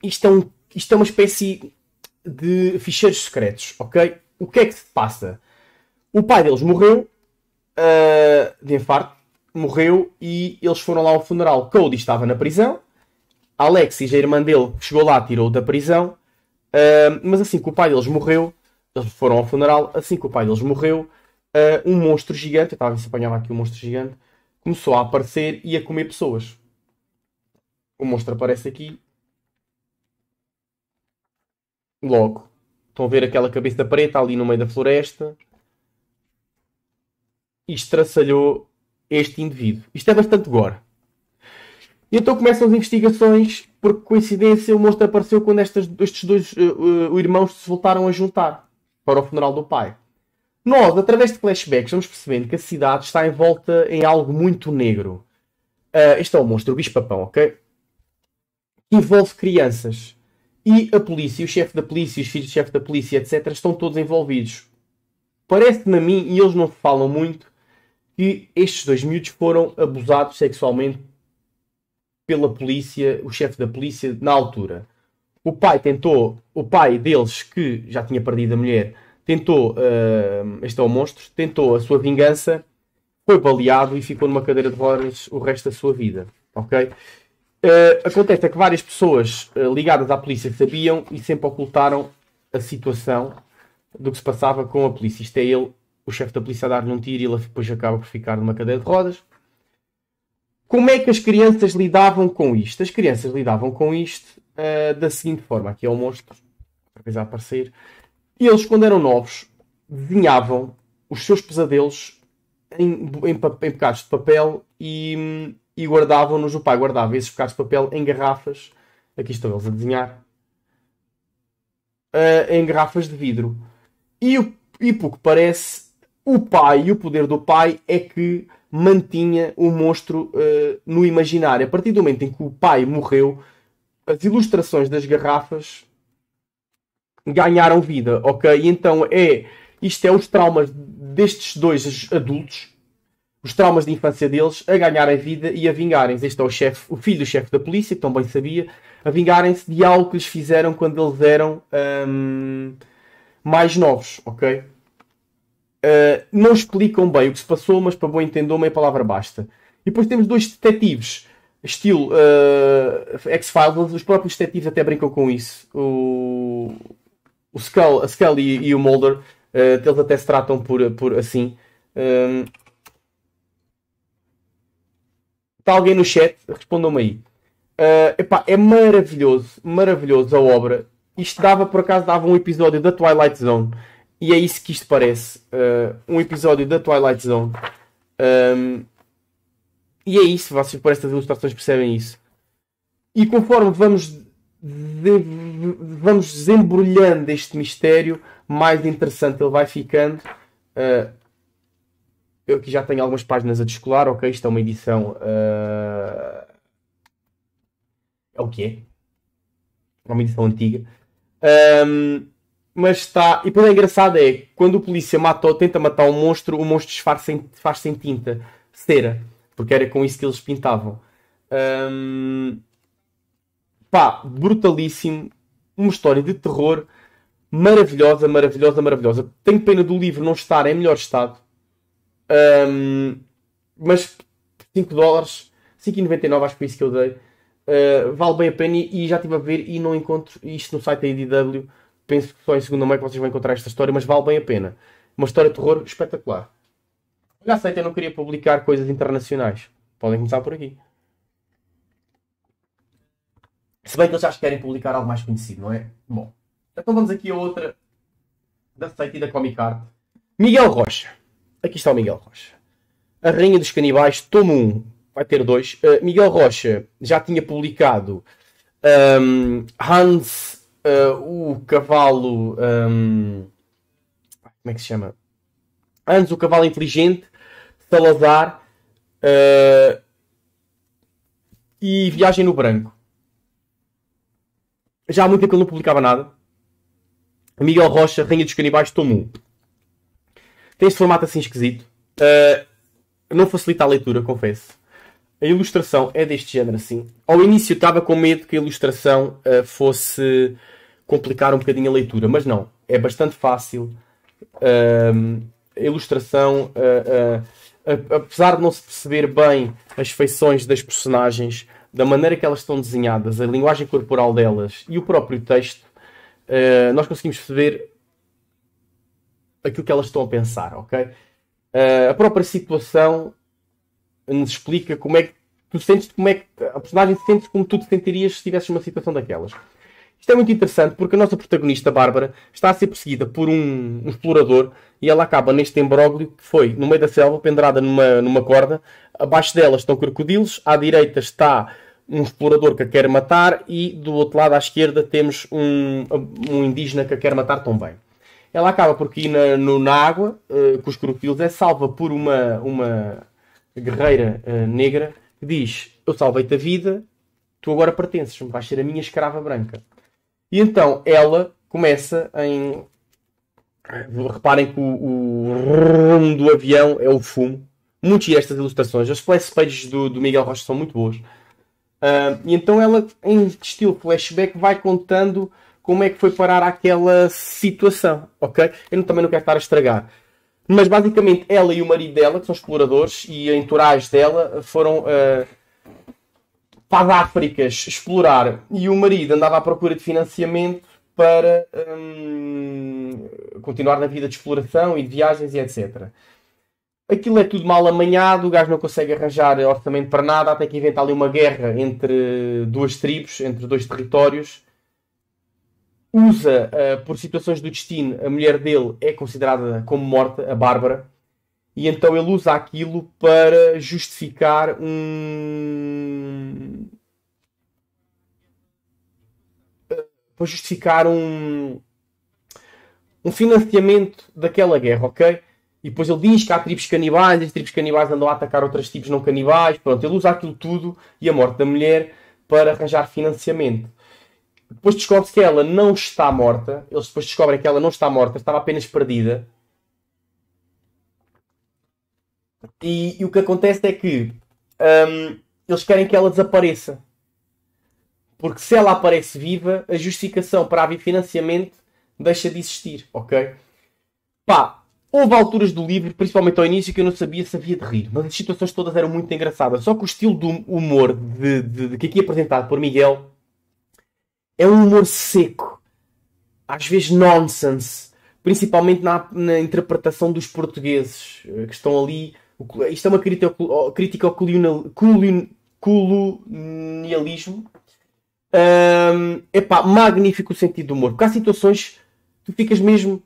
Isto é, um, isto é uma espécie de ficheiros secretos, ok? O que é que se passa? O pai deles morreu uh, de infarto morreu e eles foram lá ao funeral. Cody estava na prisão, Alexis, a irmã dele, chegou lá, tirou da prisão, uh, mas assim que o pai deles morreu, eles foram ao funeral, assim que o pai deles morreu, uh, um monstro gigante, eu estava a se apanhava aqui um monstro gigante, começou a aparecer e a comer pessoas. O monstro aparece aqui. Logo. Estão a ver aquela cabeça preta ali no meio da floresta. E estraçalhou este indivíduo. Isto é bastante gore. E então começam as investigações, porque coincidência o monstro apareceu quando estas, estes dois uh, uh, irmãos se voltaram a juntar para o funeral do pai. Nós, através de flashbacks, vamos percebendo que a cidade está envolta em algo muito negro. Uh, eh, este é o monstro, o bicho-papão, ok? Que envolve crianças. E a polícia, o chefe da polícia, os filhos do chefe da polícia, etc., estão todos envolvidos. Parece-me a mim, e eles não falam muito, que estes dois miúdos foram abusados sexualmente pela polícia, o chefe da polícia na altura. O pai tentou, o pai deles que já tinha perdido a mulher, tentou, uh, este é o monstro, tentou a sua vingança, foi baleado e ficou numa cadeira de rodas o resto da sua vida, ok? Uh, acontece é que várias pessoas uh, ligadas à polícia sabiam e sempre ocultaram a situação do que se passava com a polícia. Isto é ele o chefe da polícia dá dar-lhe um tiro e ele depois acaba por ficar numa cadeia de rodas. Como é que as crianças lidavam com isto? As crianças lidavam com isto uh, da seguinte forma: aqui é o monstro, outra a aparecer. E eles, quando eram novos, desenhavam os seus pesadelos em, em, em bocados de papel e, e guardavam-nos. O pai guardava esses bocados de papel em garrafas. Aqui estão eles a desenhar. Uh, em garrafas de vidro. E, e pouco parece, o pai e o poder do pai é que mantinha o monstro uh, no imaginário. A partir do momento em que o pai morreu, as ilustrações das garrafas ganharam vida, ok? então é isto é os traumas destes dois adultos, os traumas de infância deles a ganharem vida e a vingarem-se. Este é o chefe, o filho do chefe da polícia, que também sabia, a vingarem-se de algo que lhes fizeram quando eles eram um, mais novos, ok? Eh, não explicam bem o que se passou, mas para bom entender, meia palavra basta. E depois temos dois detetives, estilo uh, X-Files, os próprios detetives até brincam com isso. O, o Skull, a Skull e, e o Mulder, uh, eles até se tratam por, por assim. Um... Ehm, Está alguém no chat? Respondam-me aí. Uh, epá, é maravilhoso, maravilhoso a obra. Isto dava, por acaso, dava um episódio da Twilight Zone. E é isso que isto parece. Uh, um episódio da Twilight Zone. Um, e é isso, vocês por estas ilustrações percebem isso. E conforme vamos, de, vamos desembrulhando este mistério, mais interessante ele vai ficando. Uh, eu aqui já tenho algumas páginas a descolar, ok? Isto é uma edição. Uh... É o que é? É uma edição antiga. Um mas está. E depois é engraçado é quando o polícia mata ou tenta matar um monstro, o monstro disfarça em, faz sem tinta, cera, porque era com isso que eles pintavam. Um... Pá, brutalíssimo, uma história de terror maravilhosa, maravilhosa, maravilhosa. Tenho pena do livro não estar em melhor estado, um... mas 5 dólares, 5,99 acho que foi isso que eu dei. Uh, vale bem a pena e, e já estive a ver e não encontro isto no site da IDW penso que só em segunda mão que vocês vão encontrar esta história, mas vale bem a pena. Uma história de terror espetacular. Já aceito, eu não queria publicar coisas internacionais. Podem começar por aqui. Se bem que eles já querem publicar algo mais conhecido, não é? Bom, então vamos aqui a outra da Seita e da Comic Art. Miguel Rocha. Aqui está o Miguel Rocha. A Rainha dos Canibais, tomo Um. Vai ter dois. Uh, Miguel Rocha já tinha publicado um, Hans uh, o cavalo. Um, como é que se chama? Antes o cavalo inteligente, Salazar uh, e Viagem no Branco. Já há muito tempo ele não publicava nada. Miguel Rocha, Rainha dos Canibais, Tomu Tem este formato assim esquisito. Uh, não facilita a leitura, confesso a ilustração é deste género assim. Ao início estava com medo que a ilustração uh, fosse complicar um bocadinho a leitura, mas não, é bastante fácil. Uh, a ilustração, uh, apesar de não se perceber bem as feições das personagens, da maneira que elas estão desenhadas, a linguagem corporal delas e o próprio texto, nós conseguimos perceber aquilo que elas estão a pensar, ok? a própria situação nos explica como é que tu sentes, como é que a personagem se sente como tu te sentirias se tivesses uma situação daquelas. Isto é muito interessante porque a nossa protagonista, Bárbara, está a ser perseguida por um, um explorador e ela acaba neste embróglio que foi no meio da selva, pendurada numa, numa corda. Abaixo dela estão crocodilos, à direita está um explorador que a quer matar e do outro lado, à esquerda, temos um, um indígena que a quer matar também. Ela acaba por cair na, no, na água, uh, com os crocodilos, é salva por uma, uma guerreira uh, negra, que diz: Eu salvei-te a vida, tu agora pertences, vais ser a minha escrava branca. E então ela começa em. Reparem que o, o rumo do avião é o fumo. Muitas destas ilustrações, as flashbacks do, do Miguel Rocha são muito boas. Uh, e então ela, em estilo flashback, vai contando como é que foi parar aquela situação, ok? Eu também não quero estar a estragar, mas basicamente ela e o marido dela, que são exploradores, e a entourage dela foram uh, para as Áfricas explorar. E o marido andava à procura de financiamento para um, continuar na vida de exploração e de viagens e etc. Aquilo é tudo mal amanhado, o gajo não consegue arranjar orçamento para nada, até que inventa ali uma guerra entre duas tribos, entre dois territórios, usa, uh, por situações do destino, a mulher dele é considerada como morta, a Bárbara, e então ele usa aquilo para justificar um. Eh, para justificar um. um financiamento daquela guerra, ok? E depois ele diz que há tribos canibais, as tribos canibais andam a atacar outras tribos não canibais. Pronto, ele usa aquilo tudo e a morte da mulher para arranjar financiamento. Depois descobre-se que ela não está morta. Eles depois descobrem que ela não está morta, estava apenas perdida. E, e o que acontece é que um, eles querem que ela desapareça. Porque se ela aparece viva, a justificação para haver financiamento deixa de existir, ok? Pá, houve alturas do livro, principalmente ao início, que eu não sabia se havia de rir, mas as situações todas eram muito engraçadas. Só que o estilo do humor de, de, de que aqui é apresentado por Miguel é um humor seco, às vezes nonsense, principalmente na, na interpretação dos portugueses eh, que estão ali. Isto é uma crítica, crítica ao colonialismo. Um, epá, magnífico sentido do humor. Porque há situações que tu ficas mesmo.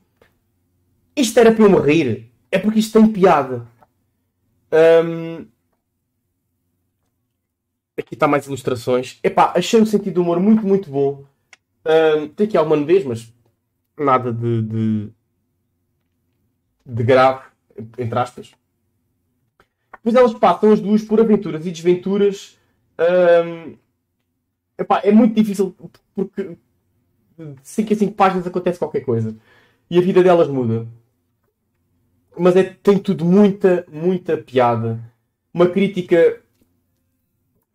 Isto era para eu me rir. É porque isto tem piada. Um, Aqui está mais ilustrações. Epá, achei o sentido do humor muito, muito bom. Uh, tem aqui alguma nudez, mas nada de, de, de grave, entre aspas. Depois elas passam as duas por aventuras e desventuras. Um, epá, é muito difícil porque de 5 a 5 páginas acontece qualquer coisa. E a vida delas muda. Mas é, tem tudo muita, muita piada. Uma crítica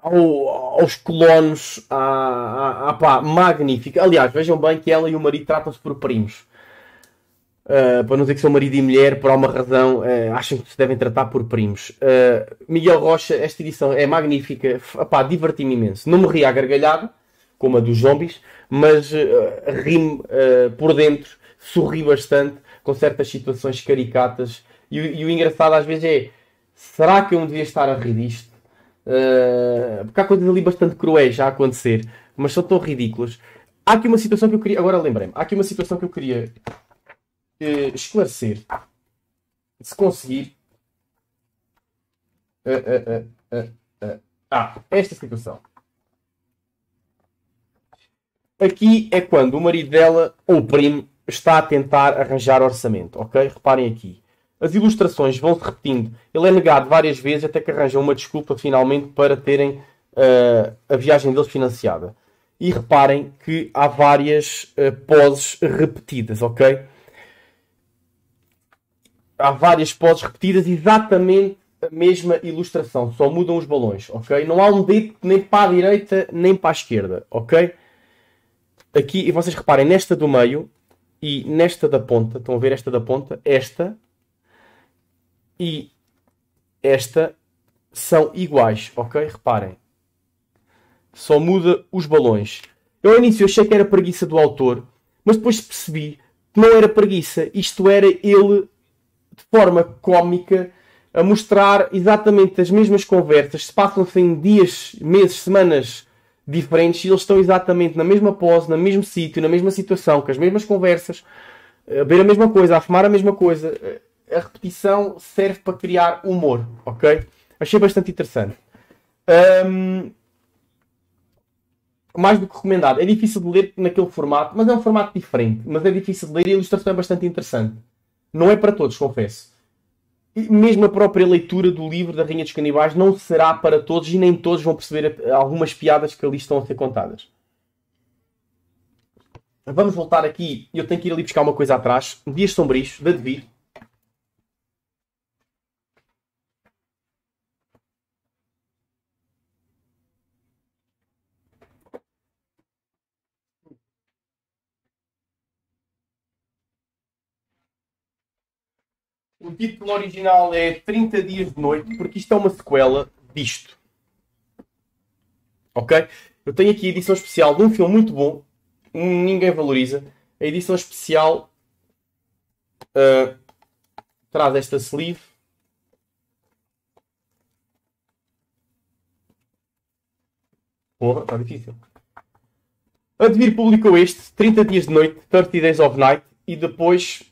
ao, aos colonos, à, à, à pá, magnífica. Aliás, vejam bem que ela e o marido tratam-se por primos. Uh, para não dizer que são marido e mulher, por alguma razão uh, acham que se devem tratar por primos. Uh, Miguel Rocha, esta edição é magnífica, Epá, diverti-me imenso. Não me ri à gargalhada, como a dos zombies, mas uh, ri-me por dentro, sorri bastante com certas situações caricatas. E, e, o engraçado às vezes é: será que eu me devia estar a rir disto? Eh, porque há coisas ali bastante cruéis já a acontecer, mas são tão ridículas. Há aqui uma situação que eu queria. Agora lembrei-me. Há aqui uma situação que eu queria uh, esclarecer. Se conseguir. Uh, ah, esta situação. Aqui é quando o marido dela ou o primo está a tentar arranjar orçamento, ok? Reparem aqui. As ilustrações vão se repetindo. Ele é negado várias vezes até que arranjam uma desculpa finalmente para terem uh, a viagem deles financiada. E reparem que há várias uh, poses repetidas, ok? Há várias poses repetidas, exatamente a mesma ilustração, só mudam os balões, ok? Não há um dedo nem para a direita nem para a esquerda, ok? Aqui, e vocês reparem, nesta do meio e nesta da ponta, estão a ver esta da ponta? Esta e esta são iguais, ok? Reparem. Só muda os balões. Eu ao início achei que era preguiça do autor, mas depois percebi que não era preguiça. Isto era ele, de forma cómica, a mostrar exatamente as mesmas conversas. Se passam-se em assim, dias, meses, semanas diferentes e eles estão exatamente na mesma pose, no mesmo sítio, na mesma situação, com as mesmas conversas, a ver a mesma coisa, a fumar a mesma coisa a repetição serve para criar humor, ok? Achei bastante interessante. Um, mais do que recomendado. É difícil de ler naquele formato, mas é um formato diferente. Mas é difícil de ler e a ilustração é bastante interessante. Não é para todos, confesso. E mesmo a própria leitura do livro da Rainha dos Canibais não será para todos e nem todos vão perceber algumas piadas que ali estão a ser contadas. Vamos voltar aqui. Eu tenho que ir ali buscar uma coisa atrás. Dias sombrios, da vir. O título original é 30 Dias de Noite, porque isto é uma sequela disto. Ok? Eu tenho aqui a edição especial de um filme muito bom, ninguém valoriza. A edição especial uh, traz esta sleeve. Porra, está difícil. Advir publicou este, 30 Dias de Noite, 30 Days of Night, e depois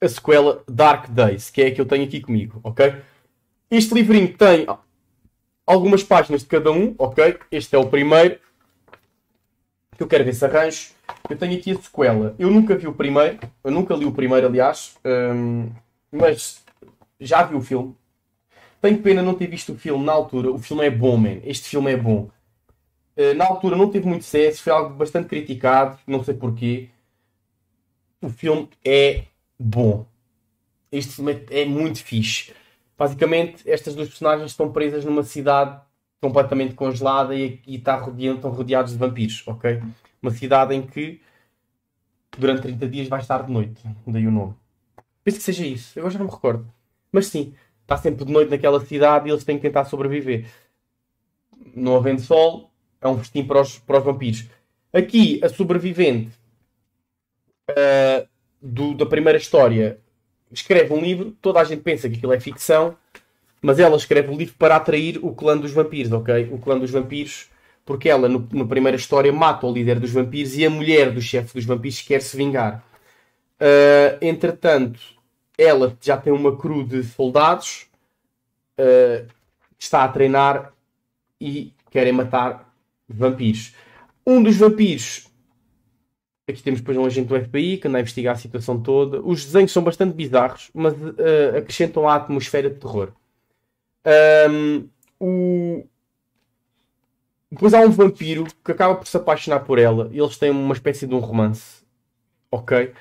a sequela Dark Days, que é a que eu tenho aqui comigo, ok? Este livrinho tem algumas páginas de cada um, ok? Este é o primeiro. Que eu quero ver se arranjo. Eu tenho aqui a sequela. Eu nunca vi o primeiro, eu nunca li o primeiro, aliás, hum, mas já vi o filme. Tenho pena não ter visto o filme na altura. O filme é bom, man. Este filme é bom. Eh, na altura não teve muito sucesso, foi algo bastante criticado, não sei porquê. O filme é bom. Este filme é muito fixe. Basicamente, estas duas personagens estão presas numa cidade completamente congelada e, e tá rodeando, estão rodeados de vampiros, ok? Uma cidade em que durante 30 dias vai estar de noite, daí o nome. Penso que seja isso, eu já não me recordo. Mas sim, está sempre de noite naquela cidade e eles têm que tentar sobreviver. Não havendo sol, é um festim para os, para os vampiros. Aqui, a sobrevivente uh, do, da primeira história escreve um livro, toda a gente pensa que aquilo é ficção, mas ela escreve o livro para atrair o clã dos vampiros, ok? O clã dos vampiros, porque ela, no, na primeira história, mata o líder dos vampiros e a mulher do chefe dos vampiros quer se vingar. Uh, entretanto, ela já tem uma crew de soldados uh, está a treinar e querem matar vampiros. Um dos vampiros Aqui temos depois um agente do FBI que anda a investigar a situação toda. Os desenhos são bastante bizarros, mas uh, acrescentam à atmosfera de terror. Um, o... Depois há um vampiro que acaba por se apaixonar por ela. E eles têm uma espécie de um romance. Ok?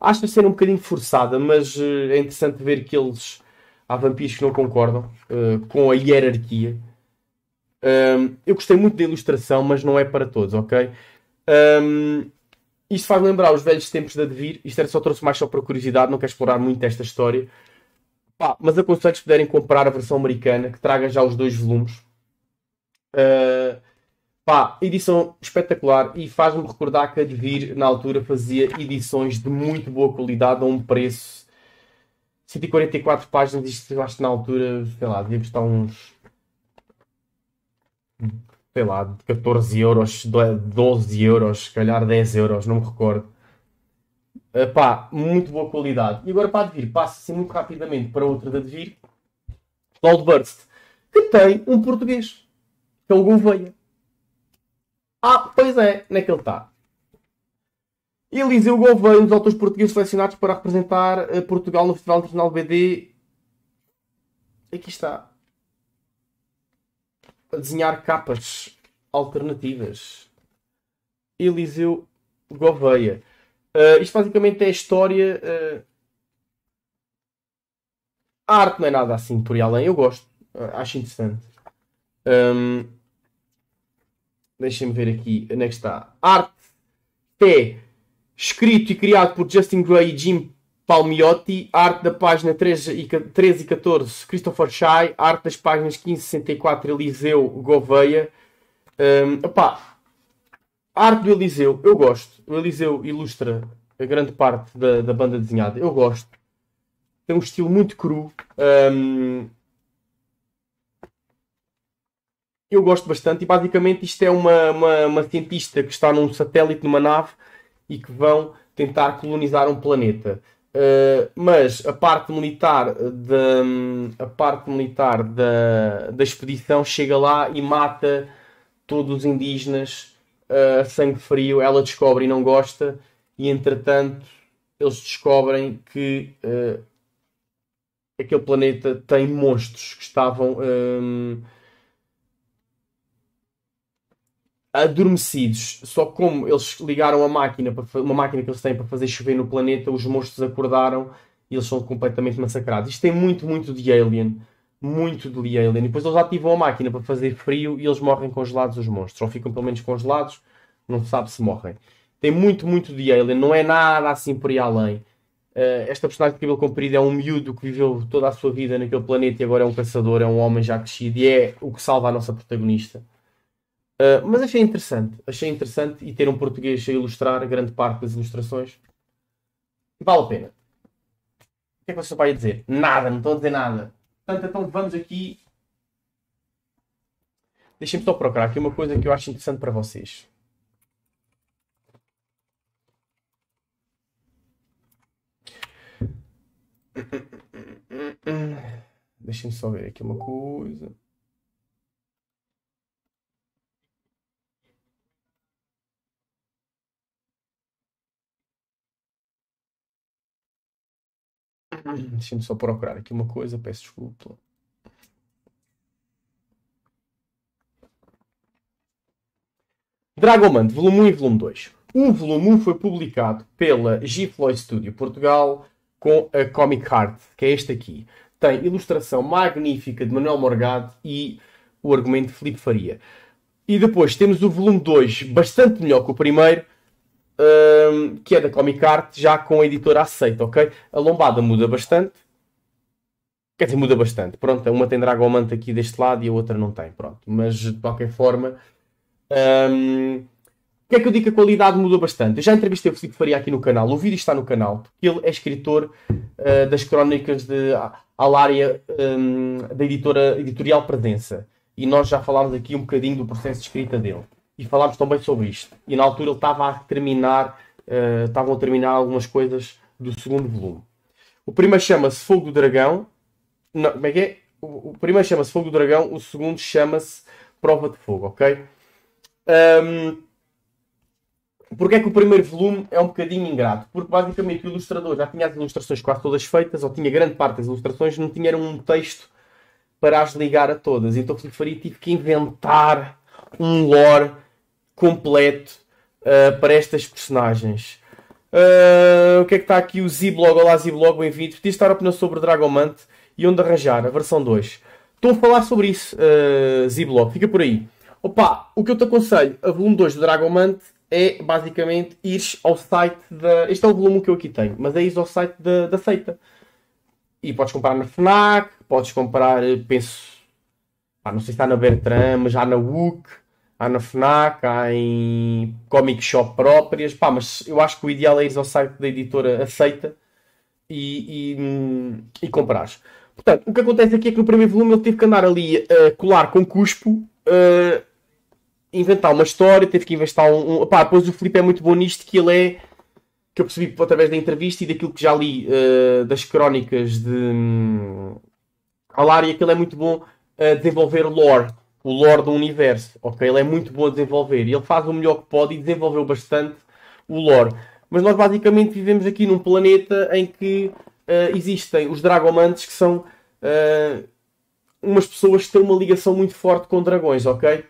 Acho ser um bocadinho forçada, mas uh, é interessante ver que eles. Há vampiros que não concordam uh, com a hierarquia. Um, eu gostei muito da ilustração, mas não é para todos, ok? Um, isto faz lembrar os velhos tempos da Devir. Isto era só trouxe mais só para curiosidade, não quero explorar muito esta história. Pá, mas aconselho se puderem comprar a versão americana, que traga já os dois volumes. Uh, pá, edição espetacular e faz-me recordar que a Devir, na altura, fazia edições de muito boa qualidade a um preço. 144 páginas, isto acho que na altura, sei lá, devíamos estar uns sei lá, de 14 euros, 12 é, euros, se calhar 10 euros, não me recordo. Uh, pá, muito boa qualidade. E agora para a Devir, passo assim muito rapidamente para outra da Devir, Burst, que tem um português, que é o Gouveia. Ah, pois é, onde é que ele está? Eliseu Gouveia, um dos autores portugueses selecionados para representar eh, Portugal no Festival Internacional BD. Aqui está a desenhar capas alternativas. Eliseu Gouveia. Uh, isto basicamente é a história. Uh... A arte não é nada assim por aí além. Eu gosto. Uh, acho interessante. Um... Deixem-me ver aqui onde é que está. Arte é Escrito e criado por Justin Gray e Jim Palmiotti, arte da página 3 e, 13 e 14, Christopher Chai, arte das páginas 15 64, Eliseu Gouveia. Um, opá, a arte do Eliseu, eu gosto. O Eliseu ilustra a grande parte da, da banda desenhada, eu gosto. Tem um estilo muito cru. Um, eu gosto bastante e basicamente isto é uma, uma, uma cientista que está num satélite, numa nave e que vão tentar colonizar um planeta. Uh, mas a parte militar da a parte militar da, da expedição chega lá e mata todos os indígenas uh, sangue frio ela descobre e não gosta e entretanto eles descobrem que uh, aquele planeta tem monstros que estavam ehm, adormecidos. Só como eles ligaram a máquina, uma máquina que eles têm para fazer chover no planeta, os monstros acordaram e eles são completamente massacrados. Isto tem muito, muito de Alien. Muito de Alien. E depois eles ativam a máquina para fazer frio e eles morrem congelados, os monstros. Ou ficam pelo menos congelados, não se sabe se morrem. Tem muito, muito de Alien. Não é nada assim por aí além. Uh, esta personagem de cabelo comprido é um miúdo que viveu toda a sua vida naquele planeta e agora é um caçador, é um homem já crescido e é o que salva a nossa protagonista. Ah, mas achei interessante, achei interessante e ter um português a ilustrar grande parte das ilustrações vale a pena. O que é que você vai dizer? Nada, não estou a dizer nada. Portanto, então vamos aqui. Deixem-me só procurar aqui uma coisa que eu acho interessante para vocês. Deixem-me só ver aqui uma coisa. Uhum. Deixa eu só procurar aqui uma coisa, peço desculpa. Dragomante, volume 1 e volume 2. O volume 1 foi publicado pela Gifloy Studio Portugal com a Comic Heart, que é este aqui. Tem ilustração magnífica de Manuel Morgado e o argumento de Filipe Faria. E depois temos o volume 2, bastante melhor que o primeiro, um, que é da Comic Art, já com a editora aceita, ok? A lombada muda bastante. Quer dizer, muda bastante. Pronto, uma tem Dragomante aqui deste lado e a outra não tem, pronto. Mas, de qualquer forma... Um, que é que eu digo que a qualidade mudou bastante? Eu já entrevistei o Filipe Faria aqui no canal, o vídeo está no canal, porque ele é escritor uh, das crónicas de Alária, um, da editora Editorial Presença. E nós já falámos aqui um bocadinho do processo de escrita dele e falámos também sobre isto. E na altura ele estava a terminar, uh, estavam a terminar algumas coisas do segundo volume. O primeiro chama-se Fogo do Dragão. Não, como é que é? O, o primeiro chama-se Fogo do Dragão, o segundo chama-se Prova de Fogo, ok? Um, porque é que o primeiro volume é um bocadinho ingrato? Porque basicamente o ilustrador já tinha as ilustrações quase todas feitas, ou tinha grande parte das ilustrações, não tinha um texto para as ligar a todas. Então o que faria? Tive que inventar um lore completo uh, para estas personagens. Uh, o que é que está aqui? O Ziblog, olá Ziblog, bem-vindo. Podia estar a opinião sobre Dragon Mant e onde arranjar, a versão 2. Estou a falar sobre isso, uh, ah, Ziblog, fica por aí. Opa, o que eu te aconselho, a volume 2 do Dragon Mant é basicamente ir ao site da. Este é o volume que eu aqui tenho, mas é ir ao site da, da seita. E podes comprar na Fnac, podes comprar, eh, penso. não sei se está na Bertrand, mas já na WUC há na FNAC, há em comic shop próprias, pá, mas eu acho que o ideal é ir ao site da editora aceita e, e, hum, e comprares. Portanto, o que acontece aqui é que no primeiro volume ele teve que andar ali a uh, eh, colar com cuspo, uh, inventar uma história, teve que investir um. um... Pá, depois o Felipe é muito bom nisto que ele é. que eu percebi através da entrevista e daquilo que já li uh, das crónicas de um, Alária, que ele é muito bom a desenvolver lore o lore do universo, ok? Ele é muito bom a desenvolver e ele faz o melhor que pode e desenvolveu bastante o lore. Mas nós basicamente vivemos aqui num planeta em que uh, existem os Dragomantes que são uh, umas pessoas que têm uma ligação muito forte com dragões, ok?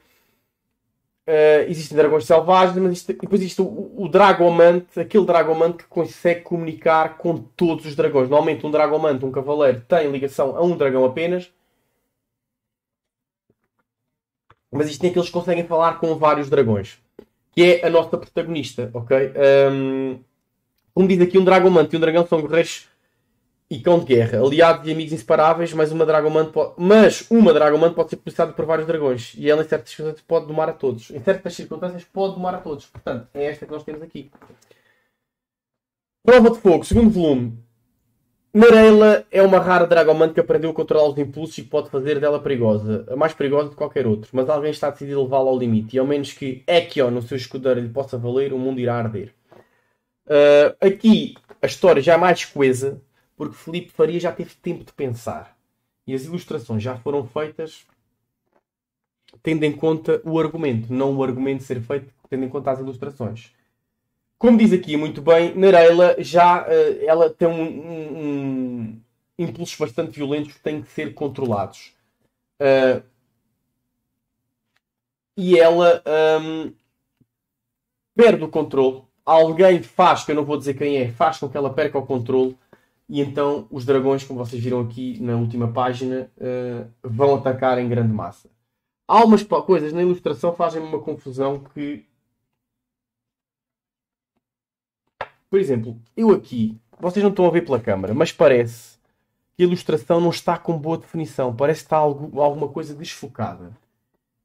Uh, existem dragões selvagens, mas existe, depois existe o, o Dragomante, aquele Dragomante que consegue comunicar com todos os dragões. Normalmente, um Dragomante, um cavaleiro, tem ligação a um dragão apenas mas isto tem que eles conseguem falar com vários dragões, que é a nossa protagonista, ok? Um, como diz aqui, um dragomante e um dragão são guerreiros e cão de guerra, aliados e amigos inseparáveis, mas uma dragomante pode... mas uma dragomante pode ser policiada por vários dragões e ela em certas circunstâncias pode domar a todos. Em certas circunstâncias pode domar a todos. Portanto, é esta que nós temos aqui. Prova de Fogo, segundo volume. Marela é uma rara dragomante que aprendeu a controlar os impulsos e que pode fazer dela perigosa, a mais perigosa de qualquer outro, mas alguém está decidido levá-la ao limite, e ao menos que Ekion, no seu escudeiro lhe possa valer, o mundo irá arder. Uh, aqui a história já é mais coesa, porque Felipe Faria já teve tempo de pensar, e as ilustrações já foram feitas tendo em conta o argumento, não o argumento ser feito tendo em conta as ilustrações. Como diz aqui muito bem, Nareila já uh, ela tem um, um, um, impulsos bastante violentos que têm que ser controlados. Uh, e ela um, ehm, perde o controle. Alguém faz, que eu não vou dizer quem é, faz com que ela perca o controle. E então os dragões, como vocês viram aqui na última página, uh, vão atacar em grande massa. Há algumas coisas na ilustração fazem uma confusão que Por exemplo, eu aqui, vocês não estão a ver pela câmara, mas parece que a ilustração não está com boa definição, parece que está algo, alguma coisa desfocada.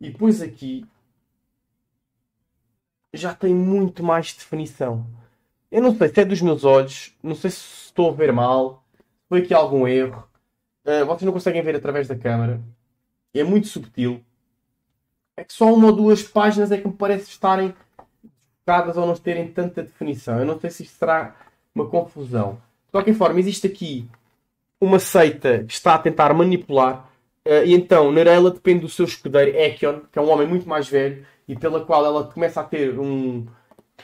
E depois aqui já tem muito mais definição. Eu não sei se é dos meus olhos, não sei se estou a ver mal, foi aqui algum erro. Uh, vocês não conseguem ver através da câmera. É muito subtil. É que só uma ou duas páginas é que me parece estarem tocadas ou não terem tanta definição. Eu não sei se isto será uma confusão. De qualquer forma, existe aqui uma seita que está a tentar manipular. Uh, e então, Narela depende do seu escudeiro Ekion, que é um homem muito mais velho e pela qual ela começa a ter um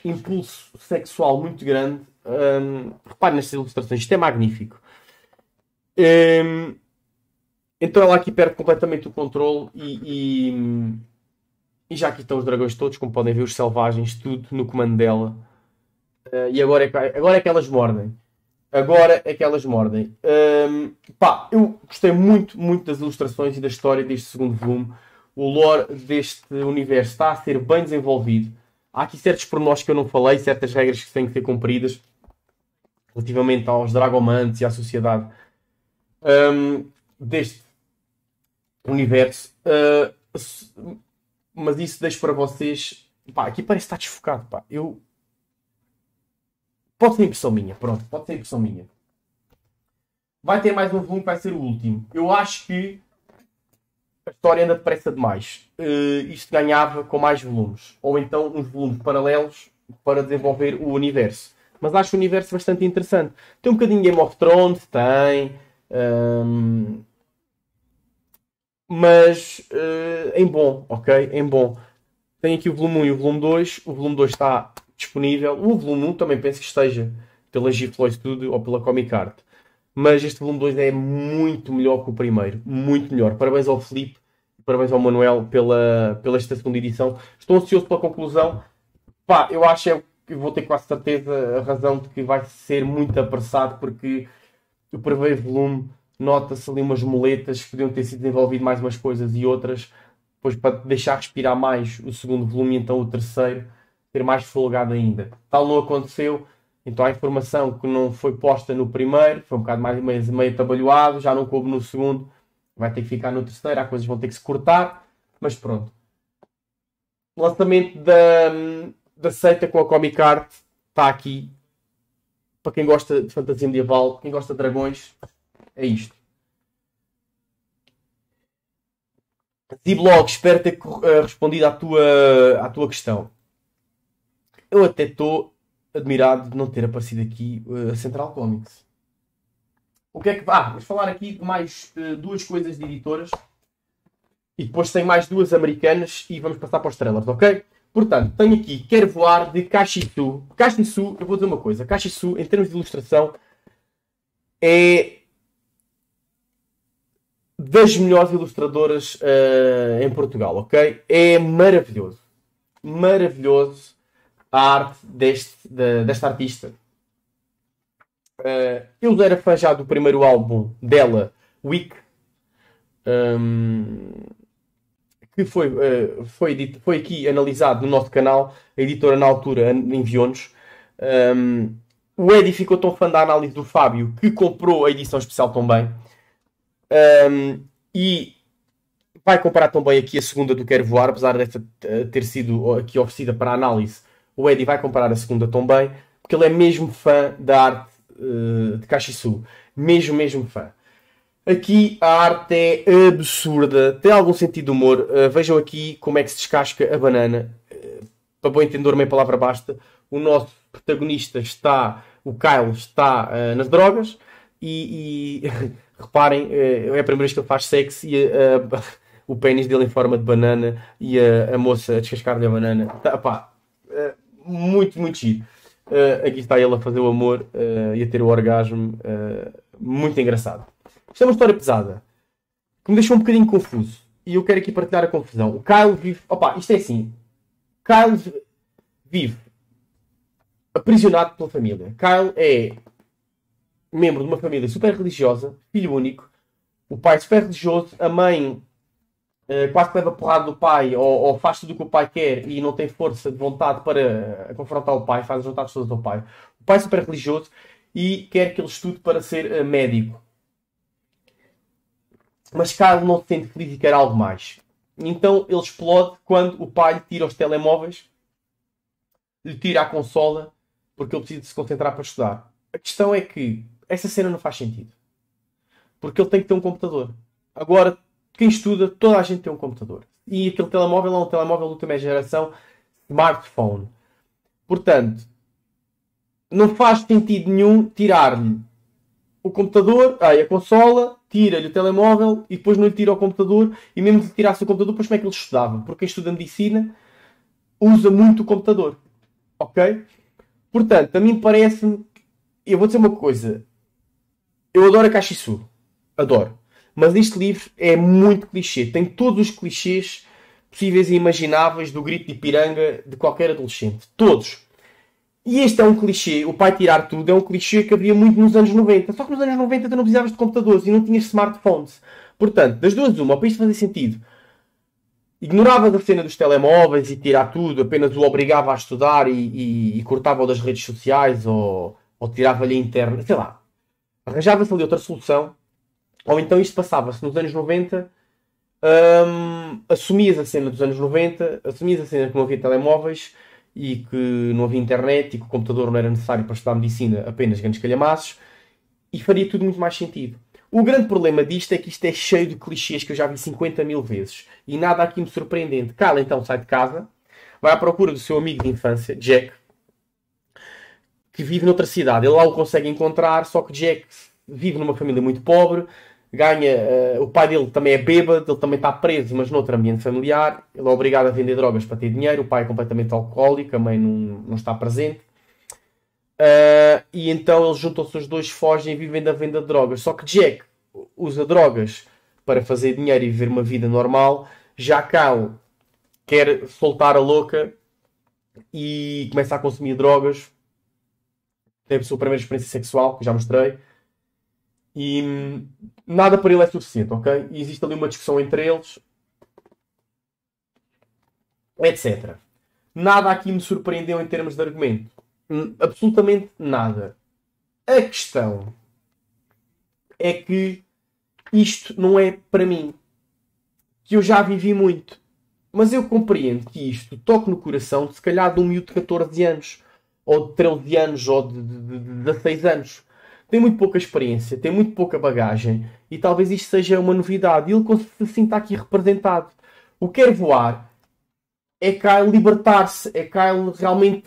impulso sexual muito grande. Um, repare nestas ilustrações, isto é magnífico. Um, então ela aqui perde completamente o controle e, e e já aqui estão os dragões todos, como podem ver, os selvagens, tudo no comando dela. Uh, e agora é, que, agora é que elas mordem. Agora é que elas mordem. Um, pá, eu gostei muito, muito das ilustrações e da história deste segundo volume. O lore deste universo está a ser bem desenvolvido. Há aqui certos pormenores que eu não falei, certas regras que têm que ser cumpridas relativamente aos dragomantes e à sociedade um, deste universo. Uh, mas isso deixo para vocês. Pá, aqui parece estar desfocado. Pá. Eu. Pode ser impressão minha, pronto, pode ser impressão minha. Vai ter mais um volume que vai ser o último. Eu acho que a história anda depressa demais. Uh, isto ganhava com mais volumes. Ou então uns volumes paralelos para desenvolver o universo. Mas acho o universo bastante interessante. Tem um bocadinho Game of Thrones, tem. Um, ehm, mas uh, em bom, ok? Em bom. Tem aqui o volume 1 e o volume 2. O volume 2 está disponível. O volume 1 também penso que esteja pela Gifloy Studio ou pela Comic Art. Mas este volume 2 é muito melhor que o primeiro. Muito melhor. Parabéns ao Felipe, parabéns ao Manuel pela, pela esta segunda edição. Estou ansioso pela conclusão. Pá, eu acho é que vou ter quase certeza a razão de que vai ser muito apressado porque o primeiro volume nota-se ali umas moletas, podiam ter sido desenvolvido mais umas coisas e outras, depois para deixar respirar mais o segundo volume então o terceiro ter mais folgado ainda. Tal não aconteceu, então a informação que não foi posta no primeiro foi um bocado mais meio, meio trabalhado, já não coube no segundo, vai ter que ficar no terceiro, há coisas que vão ter que se cortar, mas pronto. O lançamento da, da seita com a Comic Art está aqui. Para quem gosta de fantasia medieval, quem gosta de dragões, é isto. D-Blog, espero ter eh, respondido à tua, à tua questão. Eu até estou admirado de não ter aparecido aqui eh, a Central Comics. O que é que. Ah, vamos falar aqui de mais uh, duas coisas de editoras. E depois tem mais duas americanas e vamos passar para os trailers, ok? Portanto, tenho aqui Quero Voar de Kashisu. Kashisu, eu vou dizer uma coisa. Kashisu, em termos de ilustração, é das melhores ilustradoras uh, em Portugal, ok? É maravilhoso. Maravilhoso a arte deste, de, desta artista. Uh, eh, eu era fã já do primeiro álbum dela, Week, um, ehm, que foi, uh, foi, foi, aqui analisado no nosso canal. A editora, na altura, enviou-nos. Um, ehm, o Eddie ficou tão fã da análise do Fábio que comprou a edição especial também. Um, e vai comparar também aqui a segunda do Quero Voar, apesar desta eh, ter sido aqui oferecida para análise. O Eddie vai comparar a segunda também, porque ele é mesmo fã da arte uh, de Kashisu. Mesmo, mesmo fã. Aqui a arte é absurda, tem algum sentido de humor. Uh, vejam aqui como é que se descasca a banana. Uh, para bom entender, meia palavra basta. O nosso protagonista está, o Kyle, está nas drogas e, e... Reparem, eh, é a primeira vez que ele faz sexo e eh, o pênis dele em forma de banana e a, a moça a descascar-lhe a banana. Tá, pá, eh, muito, muito giro. Uh, aqui está ele a fazer o amor uh, e a ter o orgasmo. Uh, muito engraçado. Isto é uma história pesada que me deixou um bocadinho confuso. E eu quero aqui partilhar a confusão. O Kyle vive. Opa, isto é assim. Kyle vive aprisionado pela família. Kyle é membro de uma família super religiosa, filho único, o pai super religioso, a mãe uh, quase que leva porrada do pai ou, ou, faz tudo o que o pai quer e não tem força de vontade para eh, confrontar o pai, faz as vontades todas do pai. O pai super religioso e quer que ele estude para ser uh, médico. Mas Carlos não se sente feliz e quer algo mais. Então ele explode quando o pai lhe tira os telemóveis, lhe tira a consola, porque ele precisa de se concentrar para estudar. A questão é que essa cena não faz sentido. Porque ele tem que ter um computador. Agora, quem estuda, toda a gente tem um computador. E aquele telemóvel é um telemóvel de última geração, smartphone. Portanto, não faz sentido nenhum tirar-lhe o computador, ai, a consola, tira-lhe o telemóvel e depois não lhe tira o computador. E mesmo que tirasse o computador, depois como é que ele estudava? Porque quem estuda medicina usa muito o computador. Ok? Portanto, a mim parece-me. Eu vou dizer uma coisa eu adoro a Cachiçu. Adoro. Mas este livro é muito clichê. Tem todos os clichês possíveis e imagináveis do grito de piranga de qualquer adolescente. Todos. E este é um clichê, o pai tirar tudo, é um clichê que havia muito nos anos 90. Só que nos anos 90 tu não precisavas de computadores e não tinhas smartphones. Portanto, das duas, uma, para isto fazer sentido, ignorava a cena dos telemóveis e tirar tudo, apenas o obrigava a estudar e, e, e cortava-o das redes sociais ou, ou tirava-lhe a internet, sei lá, arranjava-se ali outra solução, ou então isto passava-se nos anos 90, hum, assumias a cena dos anos 90, assumias a cena que não havia telemóveis e que não havia internet e que o computador não era necessário para estudar medicina, apenas grandes calhamaços, e faria tudo muito mais sentido. O grande problema disto é que isto é cheio de clichês que eu já vi 50 mil vezes. E nada aqui me surpreendente. Cala então, sai de casa, vai à procura do seu amigo de infância, Jack, que vive noutra cidade. Ele lá o consegue encontrar, só que Jack vive numa família muito pobre, ganha. Uh, o pai dele também é bêbado, ele também está preso, mas noutro ambiente familiar. Ele é obrigado a vender drogas para ter dinheiro. O pai é completamente alcoólico, a mãe não, não está presente. Uh, e então eles juntam-se os dois, fogem e vivem da venda de drogas. Só que Jack usa drogas para fazer dinheiro e viver uma vida normal. Já Cal quer soltar a louca e começa a consumir drogas teve a sua primeira experiência sexual, que já mostrei, e hum, nada para ele é suficiente, ok? E existe ali uma discussão entre eles, etc. Nada aqui me surpreendeu em termos de argumento. Hum, absolutamente nada. A questão é que isto não é para mim. Que eu já vivi muito. Mas eu compreendo que isto toque no coração de se calhar de um miúdo de 14 anos ou de 13 anos, ou de, de, de 16 anos, tem muito pouca experiência, tem muito pouca bagagem e talvez isto seja uma novidade. E ele se sinta aqui representado. O Quer é Voar é cá libertar-se, é cá realmente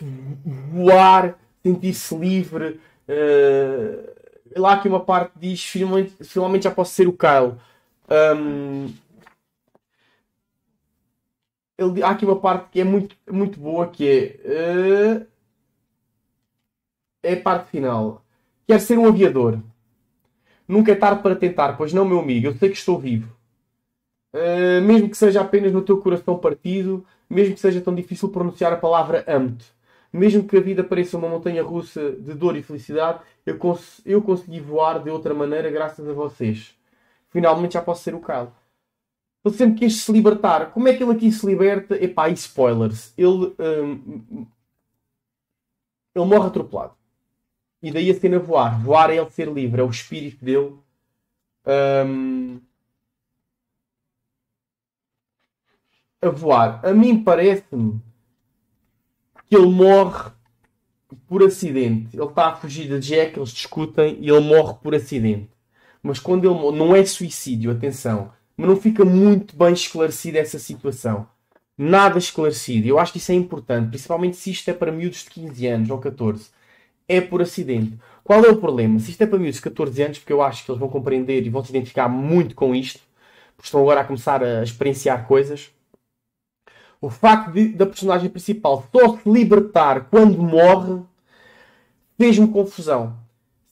voar, sentir-se livre. Uh, lá que uma parte diz: finalmente, finalmente já posso ser o Kyle. Um, ele, há aqui uma parte que é muito, muito boa que é. Uh, é a parte final. Quero ser um aviador. Nunca é tarde para tentar, pois não, meu amigo, eu sei que estou vivo. Uh, mesmo que seja apenas no teu coração partido, mesmo que seja tão difícil pronunciar a palavra amo-te, mesmo que a vida pareça uma montanha russa de dor e felicidade, eu, cons eu consegui voar de outra maneira graças a vocês. Finalmente já posso ser o Kyle. Ele sempre quis se libertar. Como é que ele aqui se liberta? Epá, e spoilers. Ele, ah, ele morre atropelado. E daí a cena voar. Voar é ele ser livre, é o espírito dele. Um, a voar. A mim parece-me que ele morre por acidente. Ele está a fugir da Jack, eles discutem e ele morre por acidente. Mas quando ele morre, não é suicídio, atenção. Mas não fica muito bem esclarecida essa situação. Nada esclarecido. Eu acho que isso é importante, principalmente se isto é para miúdos de 15 anos ou 14 é por acidente. Qual é o problema? Se isto é para miúdos de 14 anos, porque eu acho que eles vão compreender e vão se identificar muito com isto, porque estão agora a começar a experienciar coisas. O facto de, da personagem principal só se libertar quando morre fez-me confusão.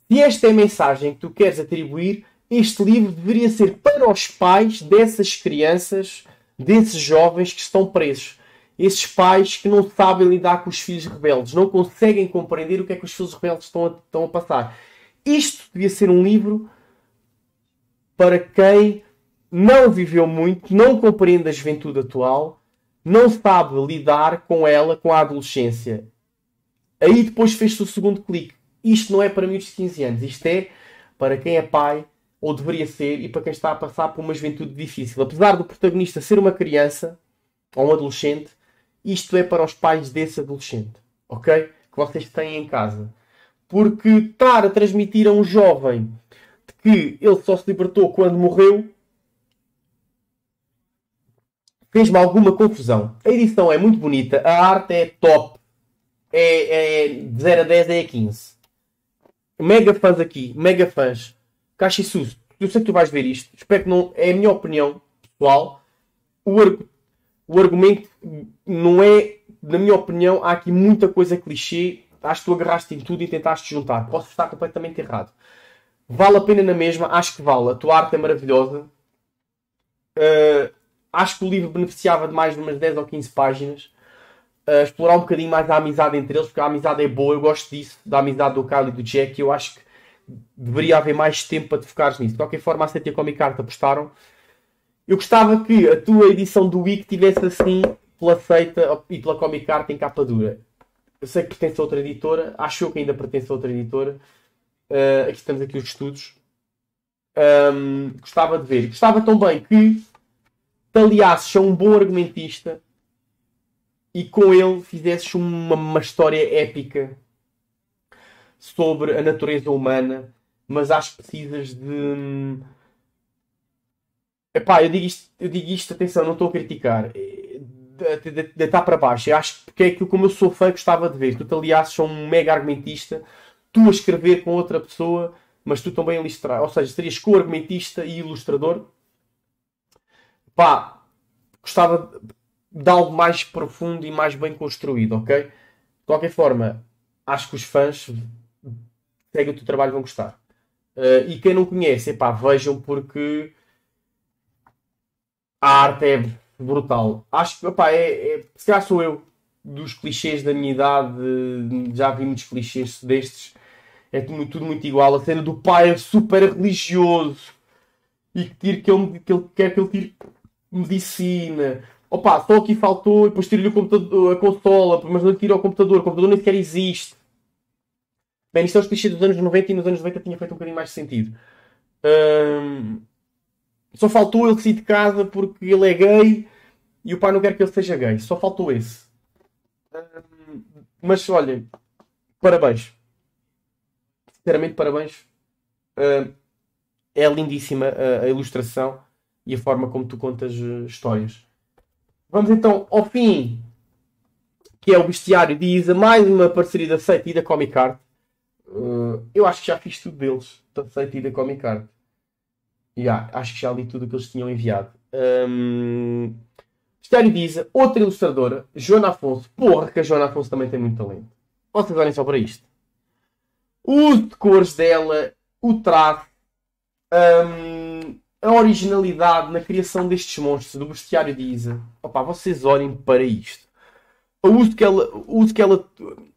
Se esta é a mensagem que tu queres atribuir, este livro deveria ser para os pais dessas crianças, desses jovens que estão presos esses pais que não sabem lidar com os filhos rebeldes, não conseguem compreender o que é que os filhos rebeldes estão a, estão a passar. Isto devia ser um livro para quem não viveu muito, não compreende a juventude atual, não sabe lidar com ela, com a adolescência. Aí depois fez-se o segundo clique. Isto não é para miúdos de 15 anos, isto é para quem é pai, ou deveria ser, e para quem está a passar por uma juventude difícil. Apesar do protagonista ser uma criança ou um adolescente, isto é para os pais desse adolescente, ok? Que vocês têm em casa. Porque estar a transmitir a um jovem que ele só se libertou quando morreu fez-me alguma confusão. A edição é muito bonita, a arte é top. É, é de 0 a 10 é a 15. Mega fãs aqui, mega fãs. Caxiçu, eu sei que tu vais ver isto. Espero que não. É a minha opinião pessoal. O, o argumento não é, na minha opinião, há aqui muita coisa clichê. Acho que tu agarraste em tudo e tentaste juntar. Posso estar completamente errado. Vale a pena na mesma, acho que vale. A tua arte é maravilhosa. Uh, acho que o livro beneficiava de mais de umas 10 ou 15 páginas. Uh, explorar um bocadinho mais a amizade entre eles, porque a amizade é boa. Eu gosto disso, da amizade do Kyle e do Jack. Eu acho que deveria haver mais tempo para te focares nisso. De qualquer forma, a Setia Comic Art apostaram eu gostava que a tua edição do Week tivesse assim pela seita e pela Comic Art em capa dura. Eu sei que pertence a outra editora, acho eu que ainda pertence a outra editora. Uh, aqui estamos aqui os estudos. Um, gostava de ver. Gostava também que aliasses a um bom argumentista e com ele fizesses uma, uma história épica sobre a natureza humana, mas acho que precisas de hum, Epá, eu digo isto, eu digo isto atenção, não estou a criticar. Eh, deitar para baixo. Eu acho que é aquilo como eu sou fã gostava de ver. Tu aliás são um mega argumentista, tu a escrever com outra pessoa, mas tu também a ilustrar. Ou seja, serias co-argumentista e ilustrador. Pá, gostava de algo mais profundo e mais bem construído, ok? De qualquer forma, acho que os fãs que seguem o teu trabalho vão gostar. Uh, e quem não conhece, epá, vejam porque a arte é brutal. Acho que, opá, é, é, se calhar sou eu, dos clichês da minha idade, já vi muitos clichês destes, é tudo, tudo muito igual. A cena do pai é super religioso e que, tire, que, ele, que ele quer que ele tire medicina. Opa, só aqui faltou e depois tira-lhe o computador, a consola, mas não tira o computador, o computador nem sequer existe. Bem, isto é os clichês dos anos 90 e nos anos 90 tinha feito um bocadinho mais de sentido. Hum... Só faltou ele sair de casa porque ele é gay e o pai não quer que ele seja gay. Só faltou esse. mas olha, parabéns. Sinceramente, parabéns. é lindíssima a, ilustração e a forma como tu contas eh, histórias. Vamos então ao fim, que é o bestiário de Isa, mais uma parceria da Seita e da Comic Art. Eh, eu acho que já fiz tudo deles, da Seita e da Comic Art. Yeah, acho que já li tudo o que eles tinham enviado. Um, Estéreo Diza, outra ilustradora, Joana Afonso. Porra, que a Joana Afonso também tem muito talento. Vocês olhem só para isto. O uso de cores dela, o traço, um, a originalidade na criação destes monstros do bestiário de Isa. Opa, vocês olhem para isto o uso que ela, o uso que ela,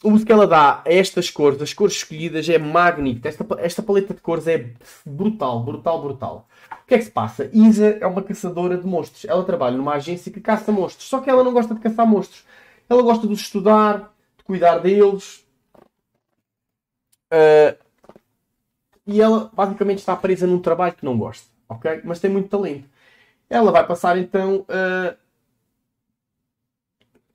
o uso que ela dá a estas cores, as cores escolhidas, é magnífico. Esta, esta paleta de cores é brutal, brutal, brutal. O que é que se passa? Isa é uma caçadora de monstros. Ela trabalha numa agência que caça monstros. Só que ela não gosta de caçar monstros. Ela gosta de os estudar, de cuidar deles. Uh, e ela basicamente está presa num trabalho que não gosta, ok? Mas tem muito talento. Ela vai passar então. Uh,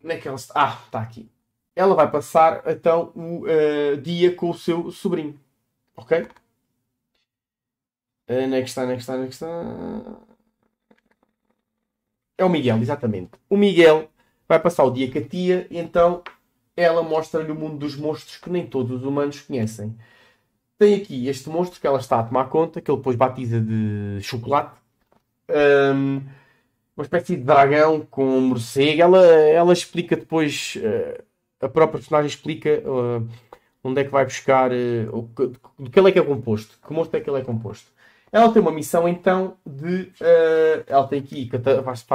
naquela Ah, está aqui. Ela vai passar então o uh, dia com o seu sobrinho. Ok? Eh, onde é que está? Onde é que está? Onde é que está? É o Miguel, exatamente. O Miguel vai passar o dia com a tia, e então ela mostra-lhe o mundo dos monstros que nem todos os humanos conhecem. Tem aqui este monstro que ela está a tomar conta, que ele depois batiza de chocolate. Um, uma espécie de dragão com um morcego. Ela, ela explica depois, uh, a própria personagem explica uh, onde é que vai buscar, uh, o, de que ele é que é composto, que monstro é que ele é composto. Ela tem uma missão então de. Uh, ela tem aqui, faz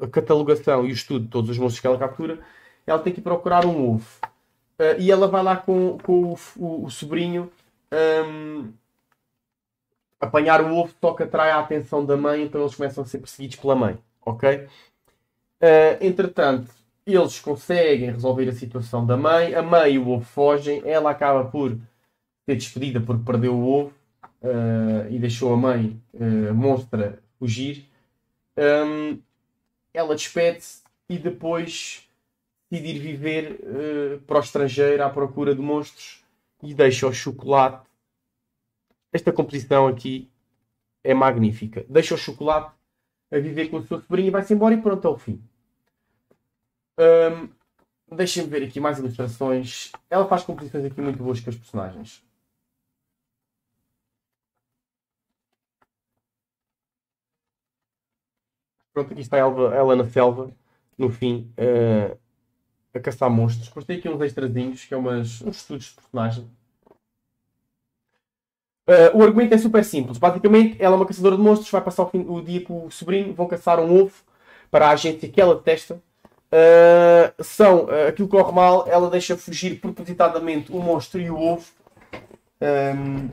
a catalogação e o estudo de todos os monstros que ela captura. Ela tem que procurar um ovo. Uh, e ela vai lá com, com o, o, o sobrinho um, ehm, apanhar o ovo só que atrai a atenção da mãe, então eles começam a ser perseguidos pela mãe, ok? Uh, entretanto, eles conseguem resolver a situação da mãe, a mãe e o ovo fogem, ela acaba por ser despedida porque perdeu o ovo uh, e deixou a mãe, uh, monstra, fugir. Um, ela despede-se e depois decide ir viver uh, para o estrangeiro à procura de monstros e deixa o chocolate esta composição aqui é magnífica. Deixa o chocolate a viver com a sua sobrinha e vai-se embora e pronto, é o fim. Um, Deixem-me ver aqui mais ilustrações. Ela faz composições aqui muito boas com os personagens. Pronto, aqui está ela, ela na selva, no fim, uh, a caçar monstros. Depois tem aqui uns extrazinhos, que é umas, uns estudos de personagem. Uh, o argumento é super simples. Basicamente, ela é uma caçadora de monstros, vai passar o, fim, o dia com o sobrinho, vão caçar um ovo para a gente que ela detesta. Uh, são, uh, aquilo corre mal, ela deixa fugir propositadamente o monstro e o ovo. Um, ehm,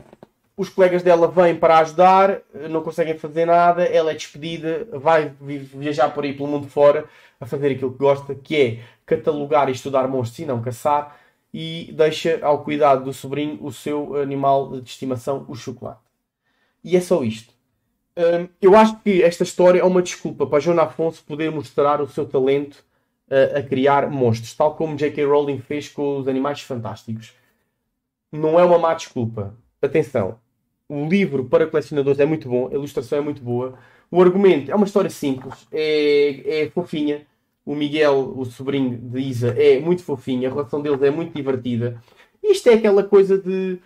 os colegas dela vêm para ajudar, não conseguem fazer nada, ela é despedida, vai viajar por aí pelo mundo fora a fazer aquilo que gosta, que é catalogar e estudar monstros e não caçar e deixa ao cuidado do sobrinho o seu animal de estimação, o chocolate. E é só isto. Um, eu acho que esta história é uma desculpa para João Afonso poder mostrar o seu talento a, eh, a criar monstros, tal como J.K. Rowling fez com os Animais Fantásticos. Não é uma má desculpa. Atenção, o livro para colecionadores é muito bom, a ilustração é muito boa, o argumento é uma história simples, é, é fofinha o Miguel, o sobrinho de Isa, é muito fofinho, a relação deles é muito divertida. Isto é aquela coisa de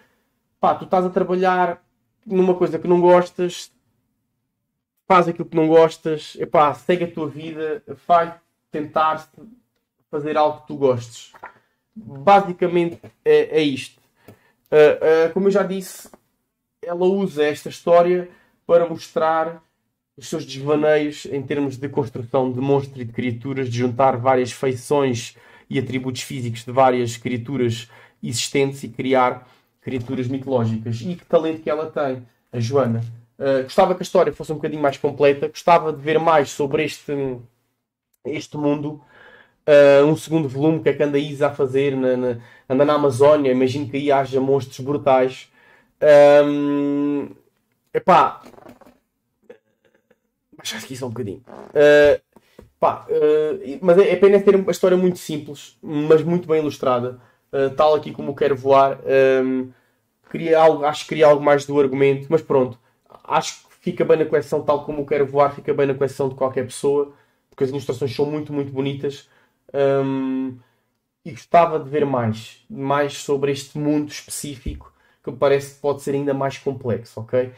pá, tu estás a trabalhar numa coisa que não gostas, faz aquilo que não gostas, epá, segue a tua vida, vai tentar fazer algo que tu gostes. Basicamente é, é isto. Uh, uh, como eu já disse, ela usa esta história para mostrar os seus desvaneios em termos de construção de monstros e de criaturas, de juntar várias feições e atributos físicos de várias criaturas existentes e criar criaturas mitológicas. E que talento que ela tem, a Joana. Uh, gostava que a história fosse um bocadinho mais completa, gostava de ver mais sobre este, este mundo. Uh, um segundo volume, que é que anda a Isa a fazer? Na, na, anda na Amazónia, imagino que aí haja monstros brutais. Um, ah, epá, acho que isso é um bocadinho. Uh, pá, uh, mas é apenas é ter uma história muito simples, mas muito bem ilustrada. Uh, tal aqui como Quero Voar. Um, queria algo, acho que queria algo mais do argumento, mas pronto. Acho que fica bem na coleção, tal como Quero Voar, fica bem na coleção de qualquer pessoa, porque as ilustrações são muito, muito bonitas. Um, e gostava de ver mais, mais sobre este mundo específico que me parece que pode ser ainda mais complexo, ok?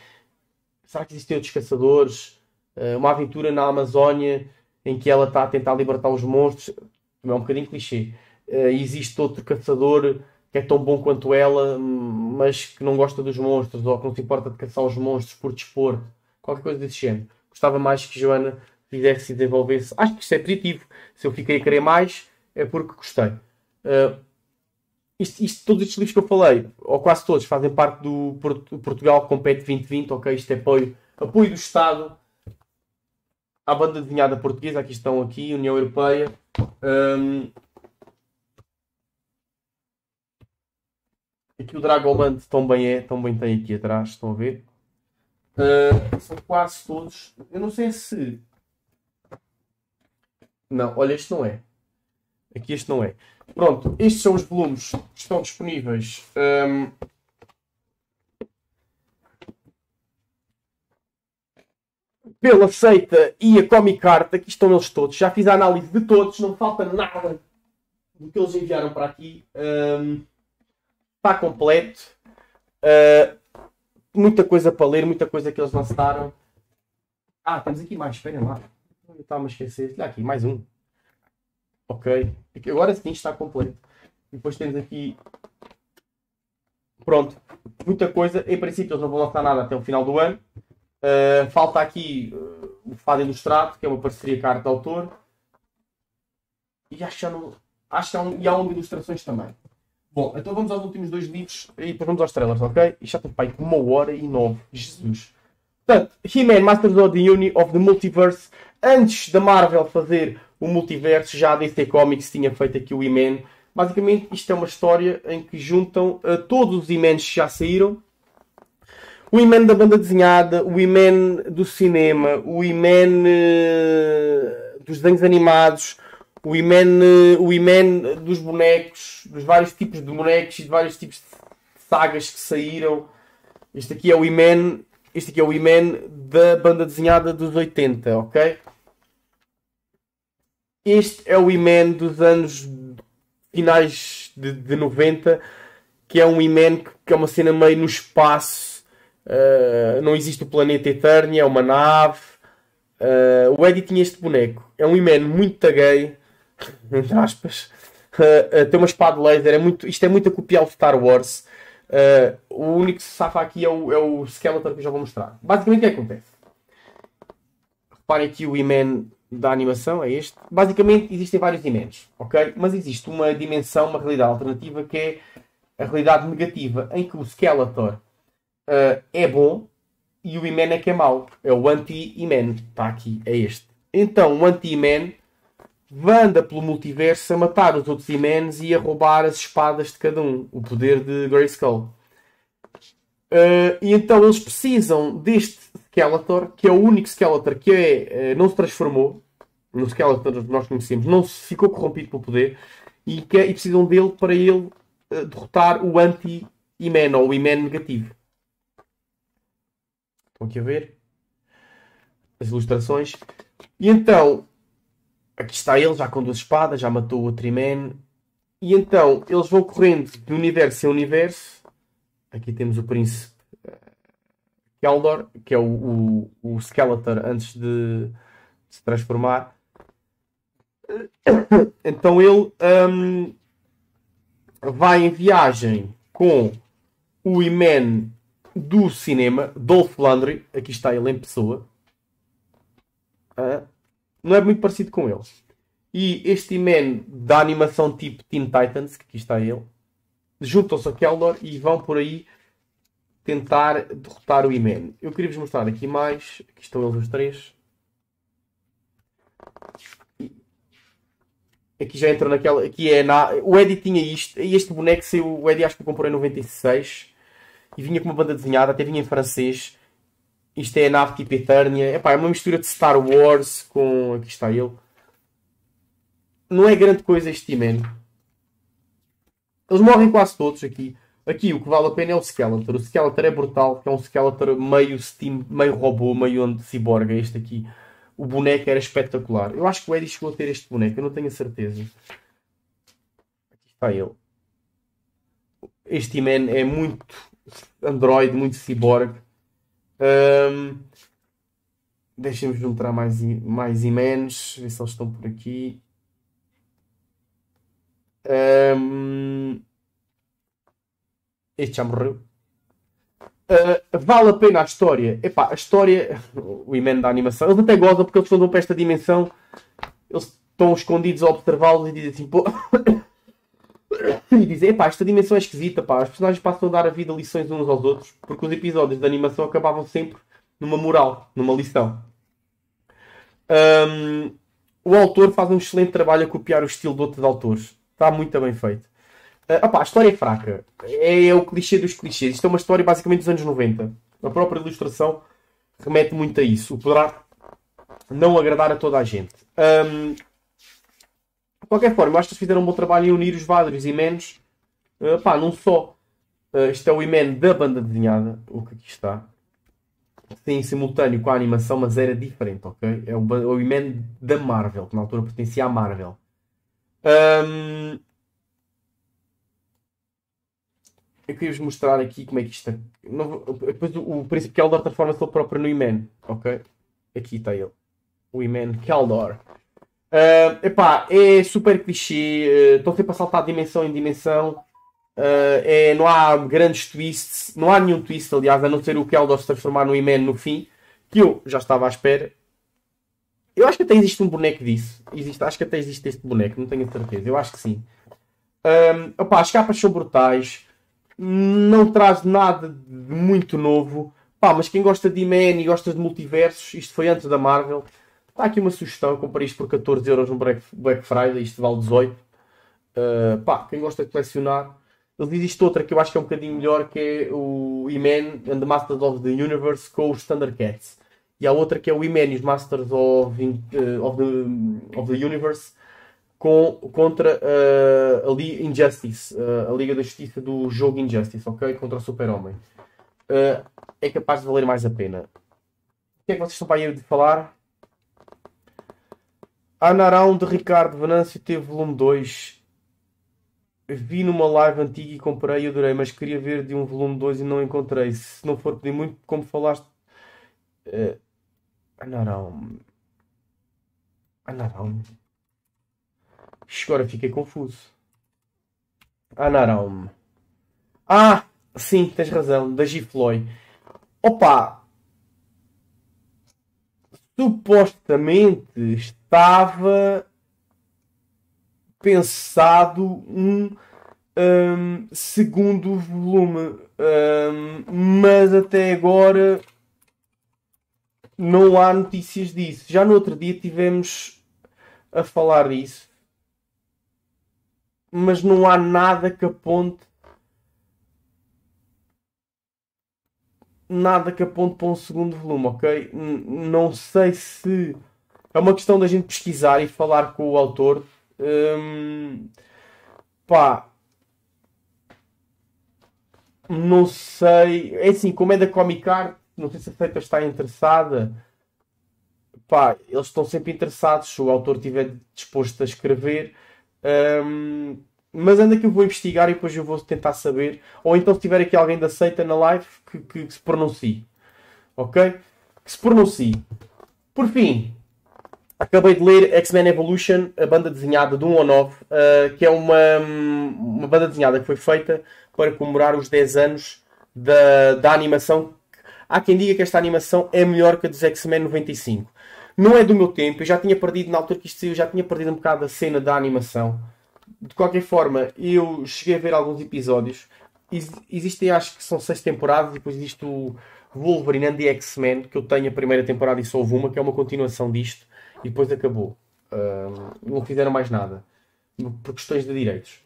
Será que existem outros caçadores? Eh, uma aventura na Amazónia em que ela está a tentar libertar os monstros. É um bocadinho clichê. Eh, existe outro caçador que é tão bom quanto ela, mas que não gosta dos monstros ou que não se importa de caçar os monstros por dispor. Qualquer coisa desse género. Gostava mais que Joana fizesse e desenvolvesse. Acho que isso é positivo. Se eu fiquei a querer mais, é porque gostei. Uh, isto, isto, todos estes livros que eu falei, ou quase todos, fazem parte do Portugal Compete 2020, ok? Isto é apoio, apoio do Estado à banda desenhada portuguesa, aqui estão aqui, União Europeia. Um, aqui o Dragomante também é, também tem aqui atrás, estão a ver? Uh, são quase todos. Eu não sei se. Não, olha, este não é. Aqui este não é. Pronto, estes são os volumes que estão disponíveis um, pela seita e a Comic Art, aqui estão eles todos. Já fiz a análise de todos, não falta nada do que eles enviaram para aqui. Um, está completo. Uh, muita coisa para ler, muita coisa que eles lançaram. Ah, temos aqui mais, esperem lá. Eu estava a esquecer. Olha aqui, mais um. Ok. Agora sim está completo. Depois temos aqui. Pronto. Muita coisa. Em princípio, eles não vão lançar nada até o final do ano. Uh, falta aqui uh, o Fado Ilustrado, que é uma parceria com a arte de autor. E acho que, há, um, e há um de ilustrações também. Bom, então vamos aos últimos dois livros e depois vamos aos trailers, ok? E já tem pai com uma hora e nove. Jesus. Portanto, He-Man, Masters of the Uni of the Multiverse. Antes da Marvel fazer o multiverso, já a DC Comics tinha feito aqui o He-Man. Basicamente, isto é uma história em que juntam uh, todos os He-Mans que já saíram o Iman da banda desenhada, o Iman do cinema, o Iman uh, eh, dos desenhos animados, o Iman, uh, o dos bonecos, dos vários tipos de bonecos e de vários tipos de sagas que saíram. Este aqui é o Iman, este aqui é o Iman da banda desenhada dos 80, ok? Este é o Iman dos anos finais de, de 90, que é um Iman que, que é uma cena meio no espaço eh, não existe o planeta Eternia, é uma nave. Uh, o Eddie tinha este boneco. É um Iman muito gay, entre aspas. Uh, tem uma espada laser. É muito, isto é muito a copiar o Star Wars. o único que se safa aqui é o, é o Skeletor que eu já vou mostrar. Basicamente o que acontece? Reparem aqui o Iman da animação, é este. Basicamente existem vários Imans, ok? Mas existe uma dimensão, uma realidade alternativa que é a realidade negativa, em que o Skeletor uh, é bom e o Iman é que é mau. É o anti-Iman. Está aqui, é este. Então, o anti-Iman anda pelo multiverso a matar os outros Imans e a roubar as espadas de cada um. O poder de Grayskull. Uh, ah, e então eles precisam deste Skeletor, que é o único Skeletor que é, uh, não se transformou, no Skeletor que nós conhecemos, não se ficou corrompido pelo poder, e, que, é, e precisam dele para ele uh, derrotar o anti-Iman, ou o Iman negativo aqui a ver as ilustrações. E então, aqui está ele, já com duas espadas, já matou o outro E então, eles vão correndo de universo em universo. Aqui temos o príncipe eh, Keldor, que é o, o, o Skeletor antes de, de se transformar. Então ele um, vai em viagem com o Imen do cinema, Dolph Landry, aqui está ele em pessoa, uh, não é muito parecido com ele. E este man da animação tipo Teen Titans, que aqui está ele, juntam-se a Keldor e vão por aí tentar derrotar o Iman. Eu queria vos mostrar aqui mais, aqui estão eles os três. Aqui já entra naquela. Aqui é na. O Eddie tinha isto. Este boneco saiu. O Eddie acho que comprou em 96 e vinha com uma banda desenhada, até vinha em francês. Isto é a nave tipo Eternia. Epá, é uma mistura de Star Wars com. Aqui está ele. Não é grande coisa este T-Man. Eles morrem quase todos aqui. Aqui o que vale a pena é o Skeletor. O Skeletor é brutal, é um Skeletor meio Steam, meio robô, meio onde ciborga. Este aqui. O boneco era espetacular. Eu acho que o Eddie chegou a ter este boneco, eu não tenho a certeza. Aqui está ele. Este man é muito Android, muito cyborg. Um, Deixem-me juntar mais e, mais e menos, ver se eles estão por aqui. Um, este já morreu. Uh, vale a pena a história? Epá, a história. O imenso da animação. Eles até gozam porque eles quando vão para esta dimensão. Eles estão escondidos a observá-los e dizem assim: pô, e diz, epá, esta dimensão é esquisita, pá, os personagens passam a dar a vida lições uns aos outros, porque os episódios de animação acabavam sempre numa moral, numa lição. Um, o autor faz um excelente trabalho a copiar o estilo de outros autores. Está muito bem feito. Uh, opá, a história é fraca. É, é, o clichê dos clichês. Isto é uma história basicamente dos anos 90. A própria ilustração remete muito a isso. O poderá não agradar a toda a gente. Um, de qualquer forma, acho que eles fizeram um bom trabalho em unir os vários e uh, eh, pá, não só. Uh, isto é o imen da banda desenhada, o que aqui está. Sim, simultâneo com a animação, mas era diferente, ok? É o, é o imen da Marvel, que na altura pertencia à Marvel. Um... Eu queria-vos mostrar aqui como é que isto é. Não, eh, depois o, Príncipe Keldor transforma-se o próprio no Iman, ok? Aqui está ele. O Iman Keldor. Uh, epá, é super clichê, eh, estão uh, sempre a saltar de dimensão em dimensão. Uh, é, não há grandes twists, não há nenhum twist, aliás, a não ser o Keldor se transformar no Iman no fim, que eu já estava à espera. Eu acho que até existe um boneco disso. Existe, acho que até existe este boneco, não tenho certeza. Eu acho que sim. Um, ehm, as capas são brutais. Não traz nada de muito novo. Pá, mas quem gosta de Iman e gosta de multiversos, isto foi antes da Marvel Está aqui uma sugestão, eu comprei isto por 14 euros no Black Friday, isto vale 18. Uh, pá, quem gosta de colecionar. Ele existe outra que eu acho que é um bocadinho melhor, que é o He-Man and the Masters of the Universe com os Thundercats. E há outra que é o He-Man e os Masters of, uh, of, the, of the Universe com, contra uh, a Liga Injustice, uh, a Liga da Justiça do jogo Injustice, ok? Contra o Super-Homem. Uh, é capaz de valer mais a pena. O que é que vocês estão para aí de falar? Anarão de Ricardo Venâncio teve volume 2. Vi numa live antiga e comprei e adorei, mas queria ver de um volume 2 e não encontrei. Se não for pedir muito, como falaste. Uh, eh, Anarão. Anarão. Agora fiquei confuso. Anarão. Ah, sim, tens razão. Da Gifloy. Opa! Supostamente estava pensado um, um segundo volume, um, mas até agora não há notícias disso. Já no outro dia tivemos a falar disso, mas não há nada que aponte nada que aponte para um segundo volume, ok? N não sei se é uma questão da gente pesquisar e falar com o autor. Hum, pá, não sei. É assim, como é da Comic Art, não sei se a feita está interessada. Pá, eles estão sempre interessados se o autor estiver disposto a escrever. Hum, mas anda que eu vou investigar e depois eu vou tentar saber. Ou então, se tiver aqui alguém da seita na live, que, que, que se pronuncie. Ok? Que se pronuncie. Por fim, Acabei de ler X-Men Evolution, a banda desenhada de 1 ao 9, uh, que é uma, uma banda desenhada que foi feita para comemorar os 10 anos da, da animação. Há quem diga que esta animação é melhor que a dos X-Men 95. Não é do meu tempo, eu já tinha perdido, na altura que isto saiu, já tinha perdido um bocado a cena da animação. De qualquer forma, eu cheguei a ver alguns episódios. Ex existem, acho que são seis temporadas, depois existe o Wolverine and the X-Men, que eu tenho a primeira temporada e só houve uma, que é uma continuação disto e depois acabou. Uh, não fizeram mais nada por questões de direitos.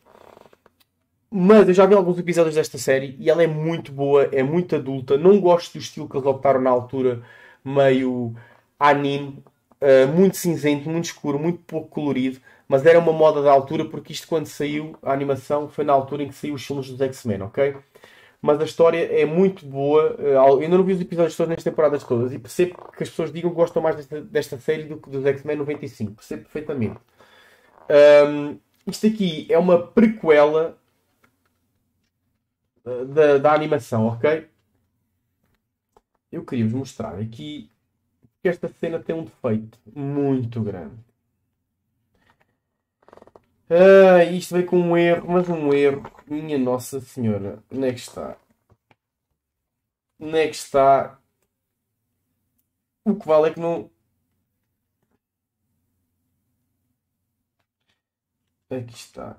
Mas eu já vi alguns episódios desta série e ela é muito boa, é muito adulta. Não gosto do estilo que eles optaram na altura, meio anime, uh, muito cinzento, muito escuro, muito pouco colorido. Mas era uma moda da altura, porque isto, quando saiu a animação, foi na altura em que saiu os filmes dos X-Men, ok? mas a história é muito boa. Eu eh, ainda não vi os episódios todos nas temporadas todas e percebo que as pessoas digam que gostam mais desta, desta série do que dos X-Men 95. Percebo perfeitamente. Um, isto aqui é uma prequela eh, da, da animação, ok? Eu queria vos mostrar aqui que esta cena tem um defeito muito grande. Ah, isto veio com um erro, mas um erro. Minha Nossa Senhora. Onde é que está? Onde é que está? O que vale é que não. Aqui está.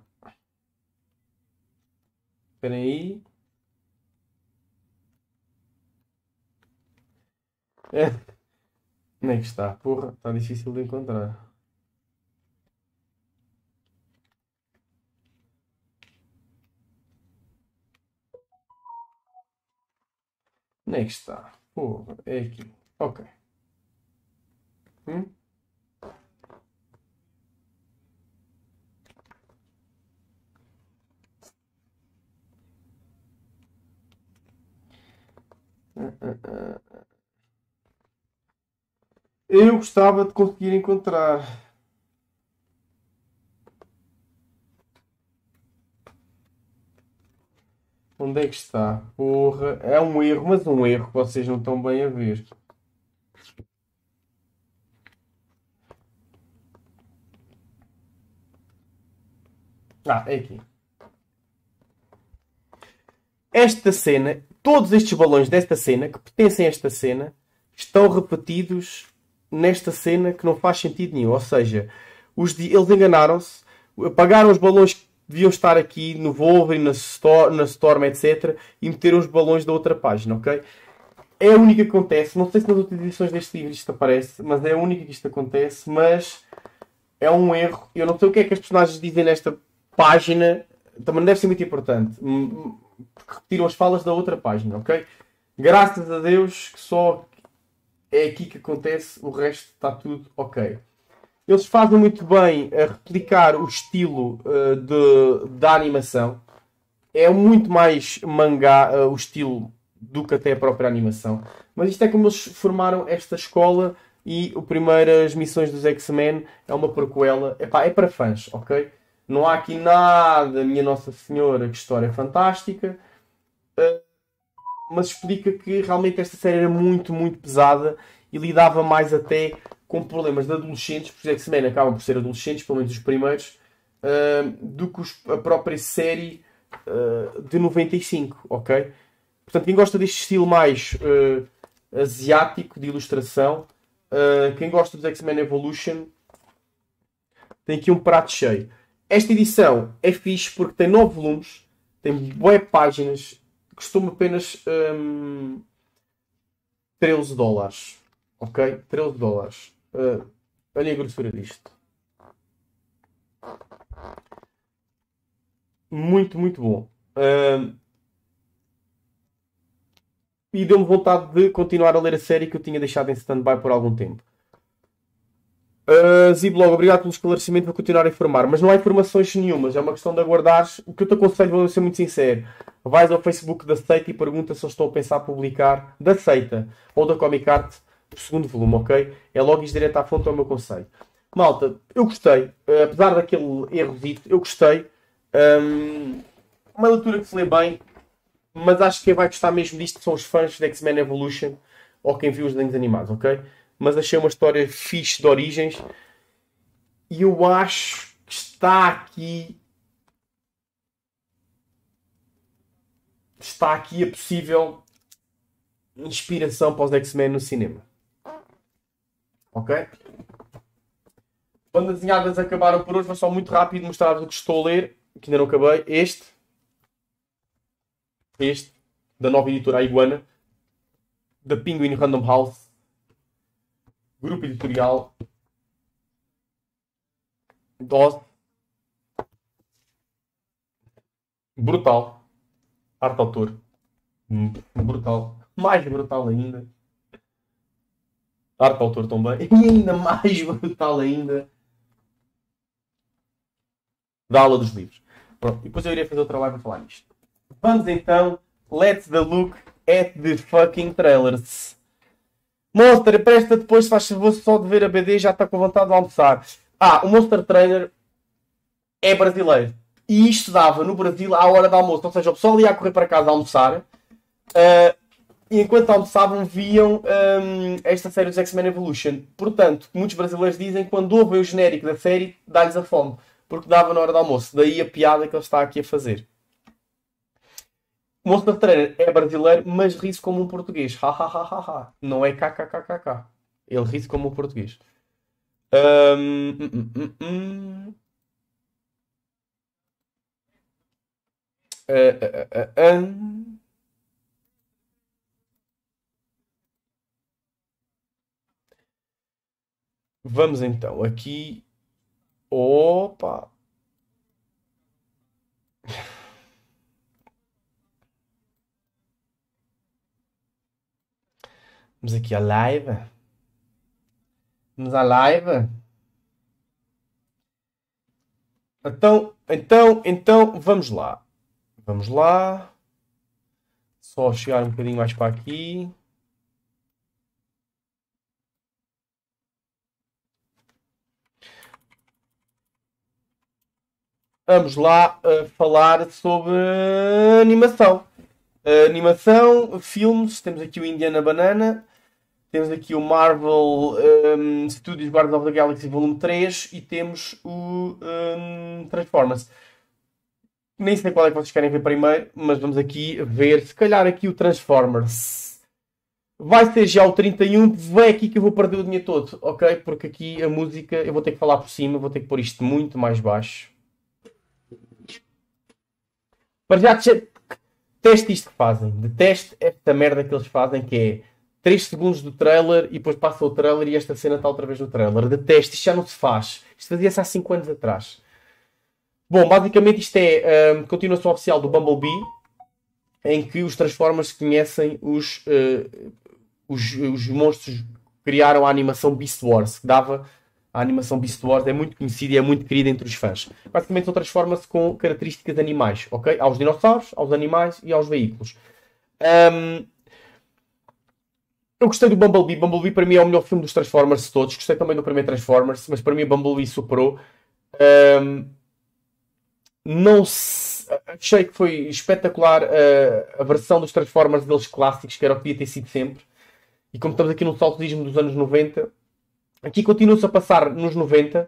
Espera aí. Onde é que está? Porra, está difícil de encontrar. Onde é que está? Porra, é aqui. Ok. Hum? Ah, ah, ah. Eu gostava de conseguir encontrar Onde é que está? Porra, é um erro, mas um erro que vocês não estão bem a ver. Ah, é aqui. Esta cena, todos estes balões desta cena, que pertencem a esta cena, estão repetidos nesta cena que não faz sentido nenhum. Ou seja, os, eles enganaram-se, apagaram os balões deviam estar aqui no Wolverine, na, Storm, na Storm, etc. E meter os balões da outra página, ok? É a única que acontece. Não sei se nas outras edições deste livro isto aparece, mas é a única que isto acontece. Mas é um erro. Eu não sei o que é que as personagens dizem nesta página. Também deve ser muito importante. Hum, hum, porque repetiram as falas da outra página, ok? Graças a Deus que só é aqui que acontece, o resto está tudo ok. Eles fazem muito bem a replicar o estilo uh, de, da animação. É muito mais mangá uh, o estilo do que até a própria animação. Mas isto é como eles formaram esta escola e o primeiras missões dos X-Men é uma prequela. Epá, é para fãs, ok? Não há aqui nada, minha Nossa Senhora, que história fantástica. Uh, mas explica que realmente esta série era muito, muito pesada e lidava mais até com problemas de adolescentes, porque é os X-Men acabam por ser adolescentes, pelo menos os primeiros, uh, do que os, a própria série uh, de 95, ok? Portanto, quem gosta deste estilo mais uh, asiático de ilustração, quem gosta dos X-Men Evolution, tem aqui um prato cheio. Esta edição é fixe porque tem 9 volumes, tem boas páginas, costuma apenas um, 13 dólares. Ok? 13 dólares. Uh, olha a grossura disto. Muito, muito bom. Uh, e deu-me vontade de continuar a ler a série que eu tinha deixado em stand-by por algum tempo. Uh, ah, Ziblog, obrigado pelo esclarecimento, vou continuar a informar. Mas não há informações nenhumas, é uma questão de aguardares. O que eu te aconselho, vou ser muito sincero, vais ao Facebook da Seita e pergunta se eu estou a pensar publicar da Seita ou da Comic Art segundo volume, ok? É logo isto direto à fonte, é o meu conselho. Malta, eu gostei, eh, apesar daquele erro dito, eu gostei. Um, uma leitura que se lê bem, mas acho que quem vai gostar mesmo disto são os fãs de X-Men Evolution ou quem viu os desenhos animados, ok? Mas achei uma história fixe de origens e eu acho que está aqui. Está aqui a possível inspiração para os X-Men no cinema ok? Bandas desenhadas acabaram por hoje, mas só muito rápido mostrar o que estou a ler, que ainda não acabei. Este, este, da nova editora Iguana, da Penguin Random House, grupo editorial, dose, brutal, arte autor, brutal, mais brutal ainda. Arte autor também. E ainda mais brutal ainda. Da aula dos livros. Pronto, e depois eu irei fazer o trabalho para falar nisto. Vamos então. Let's the look at the fucking trailers. Monster, presta depois, se faz favor, só de ver a BD já está com vontade de almoçar. Ah, o Monster Trainer é brasileiro. E isto dava no Brasil à hora do almoço. Ou seja, o pessoal ia correr para casa a almoçar. Uh, e enquanto almoçavam viam um, esta série dos X-Men Evolution. Portanto, muitos brasileiros dizem que quando ouvem o genérico da série dá-lhes a fome, porque dava na hora do almoço. Daí a piada que ele está aqui a fazer. O da Trainer é brasileiro, mas ri-se como um português. Ha, ha, ha, ha, ha. Não é kkkk. Ele ri-se como um português. Um, um, um, uh, uh, uh, Vamos então aqui. Opa! Vamos aqui à live. Vamos à live. Então, então, então, vamos lá. Vamos lá. Só chegar um bocadinho mais para aqui. vamos lá uh, falar sobre uh, animação. Uh, animação, filmes, temos aqui o Indiana Banana, temos aqui o Marvel um, ehm, Studios Guardians of the Galaxy Volume 3 e temos o um, ehm, Transformers. Nem sei qual é que vocês querem ver primeiro, mas vamos aqui ver, se calhar aqui o Transformers. Vai ser já o 31, vem aqui que eu vou perder o dinheiro todo, ok? Porque aqui a música, eu vou ter que falar por cima, vou ter que pôr isto muito mais baixo. Para já teste isto que fazem. Deteste esta merda que eles fazem, que é 3 segundos do trailer e depois passa o trailer e esta cena está outra vez no trailer. Deteste, isto já não se faz. Isto fazia-se há 5 anos atrás. Bom, basicamente isto é a um, continuação oficial do Bumblebee, em que os Transformers conhecem os, uh, os, os monstros que criaram a animação Beast Wars, que dava a animação Beast Wars é muito conhecida e é muito querida entre os fãs. Basicamente só transforma-se com características de animais, ok? Aos dinossauros, aos animais e aos veículos. Um... Eu gostei do Bumblebee. Bumblebee para mim é o melhor filme dos Transformers de todos. Gostei também do primeiro Transformers, mas para mim o Bumblebee superou. Um... Não se... Achei que foi espetacular a... Ah, a versão dos Transformers deles clássicos, que era o que devia ter sido sempre. E como estamos aqui no saltudismo dos anos 90, Aqui continua-se a passar nos 90, uh,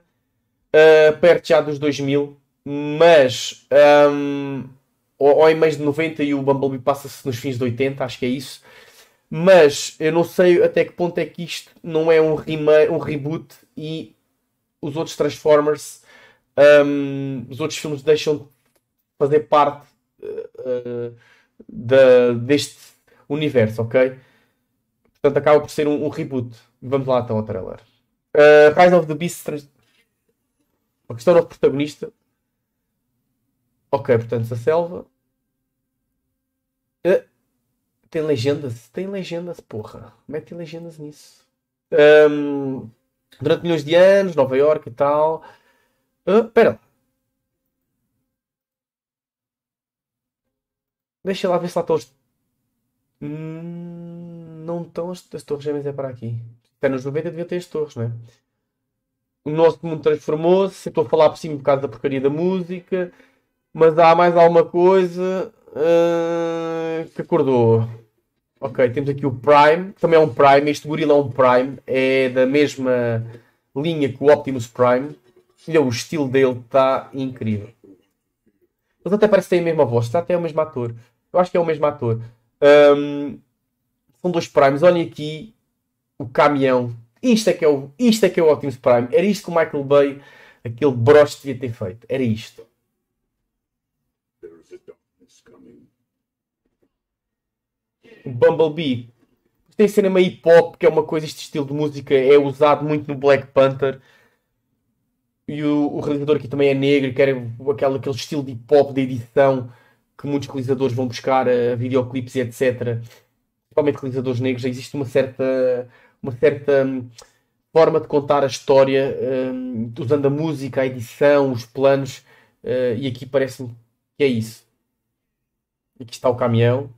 eh, perto já dos 2000, mas. Um, ehm, ou, ou em mais de 90 e o Bumblebee passa-se nos fins de 80, acho que é isso. Mas eu não sei até que ponto é que isto não é um, um reboot e os outros Transformers, um, ehm, os outros filmes deixam de fazer parte uh, deste universo, ok? Portanto, acaba por ser um, um reboot. Vamos lá então ao trailer. Uh, eh, Rise of the Beast. A questão do protagonista. Ok, portanto, a selva. Uh, tem legendas? Tem legendas, porra. mete legendas nisso. Um, ehm, durante milhões de anos, Nova York e tal. Uh, pera lá. Deixa lá ver se lá estão os. Hum, não estão as, as torres gêmeas é para aqui até nos 90 devia ter as torres, não é? O nosso mundo transformou-se, estou a falar por cima por causa da porcaria da música, mas há mais alguma coisa uh, que acordou. Ok, temos aqui o Prime, que também é um Prime, este gorila é um Prime, é da mesma linha que o Optimus Prime. Olha o estilo dele está incrível. Eles até parecem ter a mesma voz, está até o mesmo ator. Eu acho que é o mesmo ator. Um, são dois primes. Olhem aqui o caminhão. Isto é que é o, isto é que é o Optimus Prime. Era isto que o Michael Bay, aquele broche, devia ter feito. Era isto. Bumblebee tem cena meio hip hop, que é uma coisa, este estilo de música é usado muito no Black Panther. E o, o realizador aqui também é negro, quer é aquele, aquele estilo de hip hop de edição que muitos realizadores vão buscar a, eh, videoclipes e etc. Principalmente realizadores negros, existe uma certa uma certa hum, forma de contar a história, hum, usando a música, a edição, os planos, uh, e aqui parece-me que é isso. Aqui está o caminhão.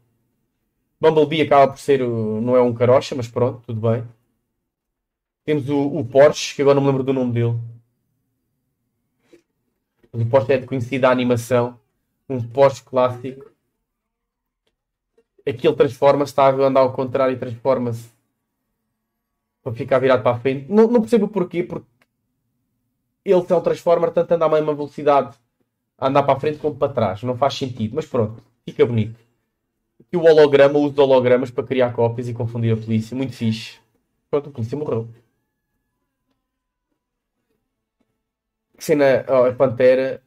Bumblebee acaba por ser, não é um carocha, mas pronto, tudo bem. Temos o, o Porsche, que agora não me lembro do nome dele. Mas o Porsche é de conhecida animação. Um Porsche clássico. Aqui ele transforma-se, está a andar ao contrário e transforma-se para ficar virado para a frente. Não, não percebo porquê, porque ele é um Transformer, tanto anda à mesma velocidade a andar para a frente como para trás. Não faz sentido, mas pronto, fica bonito. E o holograma, o uso de hologramas para criar cópias e confundir a polícia. Muito fixe. Pronto, a polícia morreu. Que cena, oh, a Pantera,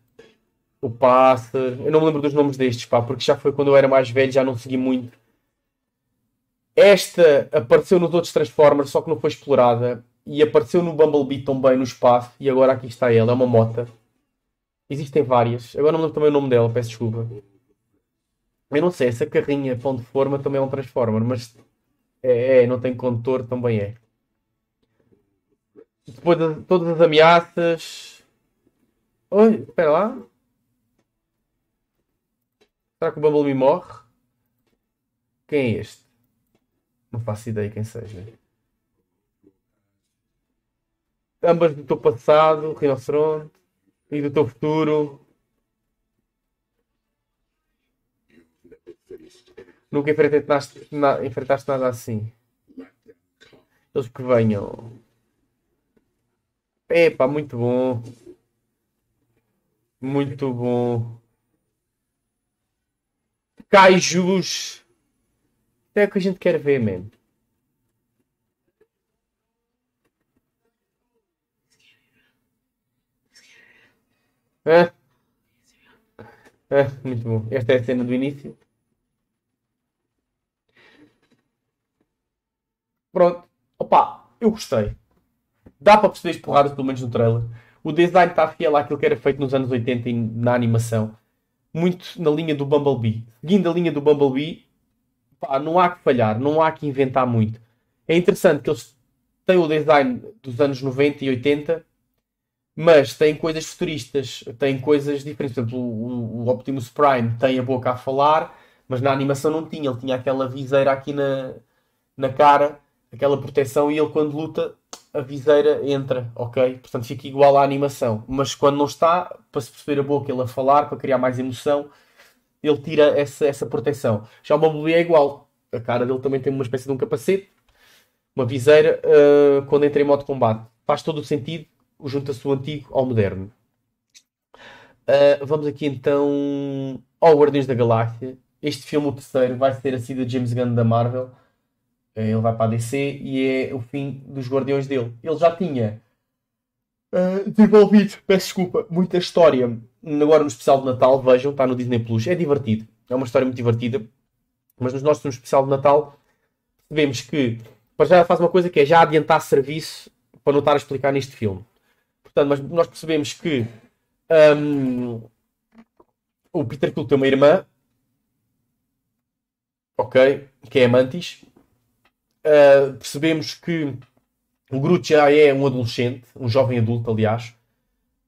o Pássaro. Eu não me lembro dos nomes destes, pá, porque já foi quando eu era mais velho, já não segui muito esta apareceu nos outros Transformers, só que não foi explorada. E apareceu no Bumblebee também, no espaço. E agora aqui está ela, é uma mota. Existem várias. Agora não lembro também o nome dela, peço desculpa. Eu não sei, essa carrinha ponto de forma também é um Transformer, mas é, é não tem condutor, também é. Depois de todas as ameaças. Oi, espera lá. Será que o Bumblebee morre? Quem é este? Não faço ideia quem seja. Ambas do teu passado, rinoceronte, e do teu futuro. Nunca enfrentaste, na, enfrentaste nada assim. Eles que venham. Epá, muito bom. Muito bom. Cajus é o que a gente quer ver mesmo. Ah. Ah, muito bom. Esta é a cena do início. Pronto. Opa, eu gostei. Dá para perceber as porradas, pelo menos no trailer. O design está fiel àquilo que era feito nos anos 80 na animação. Muito na linha do Bumblebee. Seguindo a linha do Bumblebee, pá, não há que falhar, não há que inventar muito. É interessante que eles têm o design dos anos 90 e 80, mas têm coisas futuristas, têm coisas diferentes. Por exemplo, o, o Optimus Prime tem a boca a falar, mas na animação não tinha, ele tinha aquela viseira aqui na, na cara, aquela proteção, e ele quando luta a viseira entra, ok? Portanto, fica igual à animação. Mas quando não está, para se perceber a boca ele a falar, para criar mais emoção, ele tira essa, essa proteção. Já o Bumblebee é igual. A cara dele também tem uma espécie de um capacete, uma viseira, uh, quando entra em modo combate. Faz todo o sentido, junta-se o antigo ao moderno. Uh, vamos aqui então ao Guardiões da Galáxia. Este filme, o terceiro, vai ser a sida de James Gunn da Marvel. Ah, ele vai para a DC e é o fim dos Guardiões dele. Ele já tinha eh, desenvolvido, peço desculpa, muita história. Agora no especial de Natal, vejam, está no Disney Plus. É divertido, é uma história muito divertida. Mas nos nossos no especial de Natal, vemos que para já faz uma coisa que é já adiantar serviço para não estar a explicar neste filme. Portanto, mas nós percebemos que um, ehm, o Peter Quill tem uma irmã, ok, que é Mantis. Uh, eh, percebemos que o Groot já é um adolescente, um jovem adulto, aliás.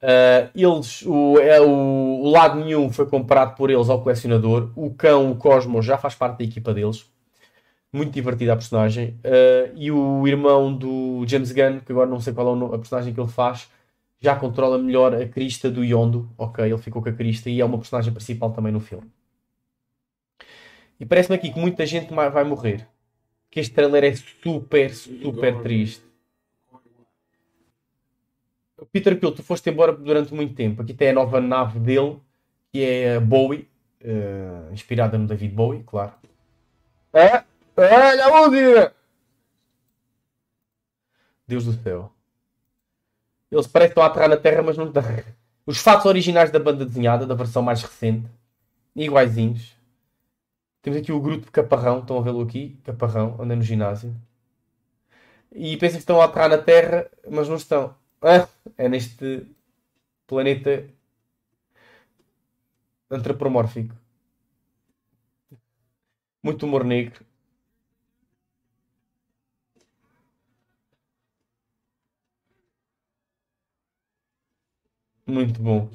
Uh, eles, o, é, o, o, lado nenhum foi comprado por eles ao colecionador. O cão, o Cosmo, já faz parte da equipa deles. Muito divertida a personagem. Uh, e o irmão do James Gunn, que agora não sei qual é a personagem que ele faz, já controla melhor a crista do Yondo. Ok, ele ficou com a crista e é uma personagem principal também no filme. E parece-me aqui que muita gente vai morrer. Que este trailer é super, super triste. Peter Quill, tu foste embora durante muito tempo. Aqui tem a nova nave dele, que é a Bowie, uh, inspirada no David Bowie, claro. É? Olha a música! Deus do céu. Eles parecem que estão a aterrar na Terra, mas não estão. Os fatos originais da banda desenhada, da versão mais recente, iguaizinhos. Temos aqui o grupo de Caparrão, estão a vê-lo aqui? Caparrão, anda no ginásio. E pensam que estão a aterrar na Terra, mas não estão. Ah, é neste planeta antropomórfico. Muito humor negro. Muito bom.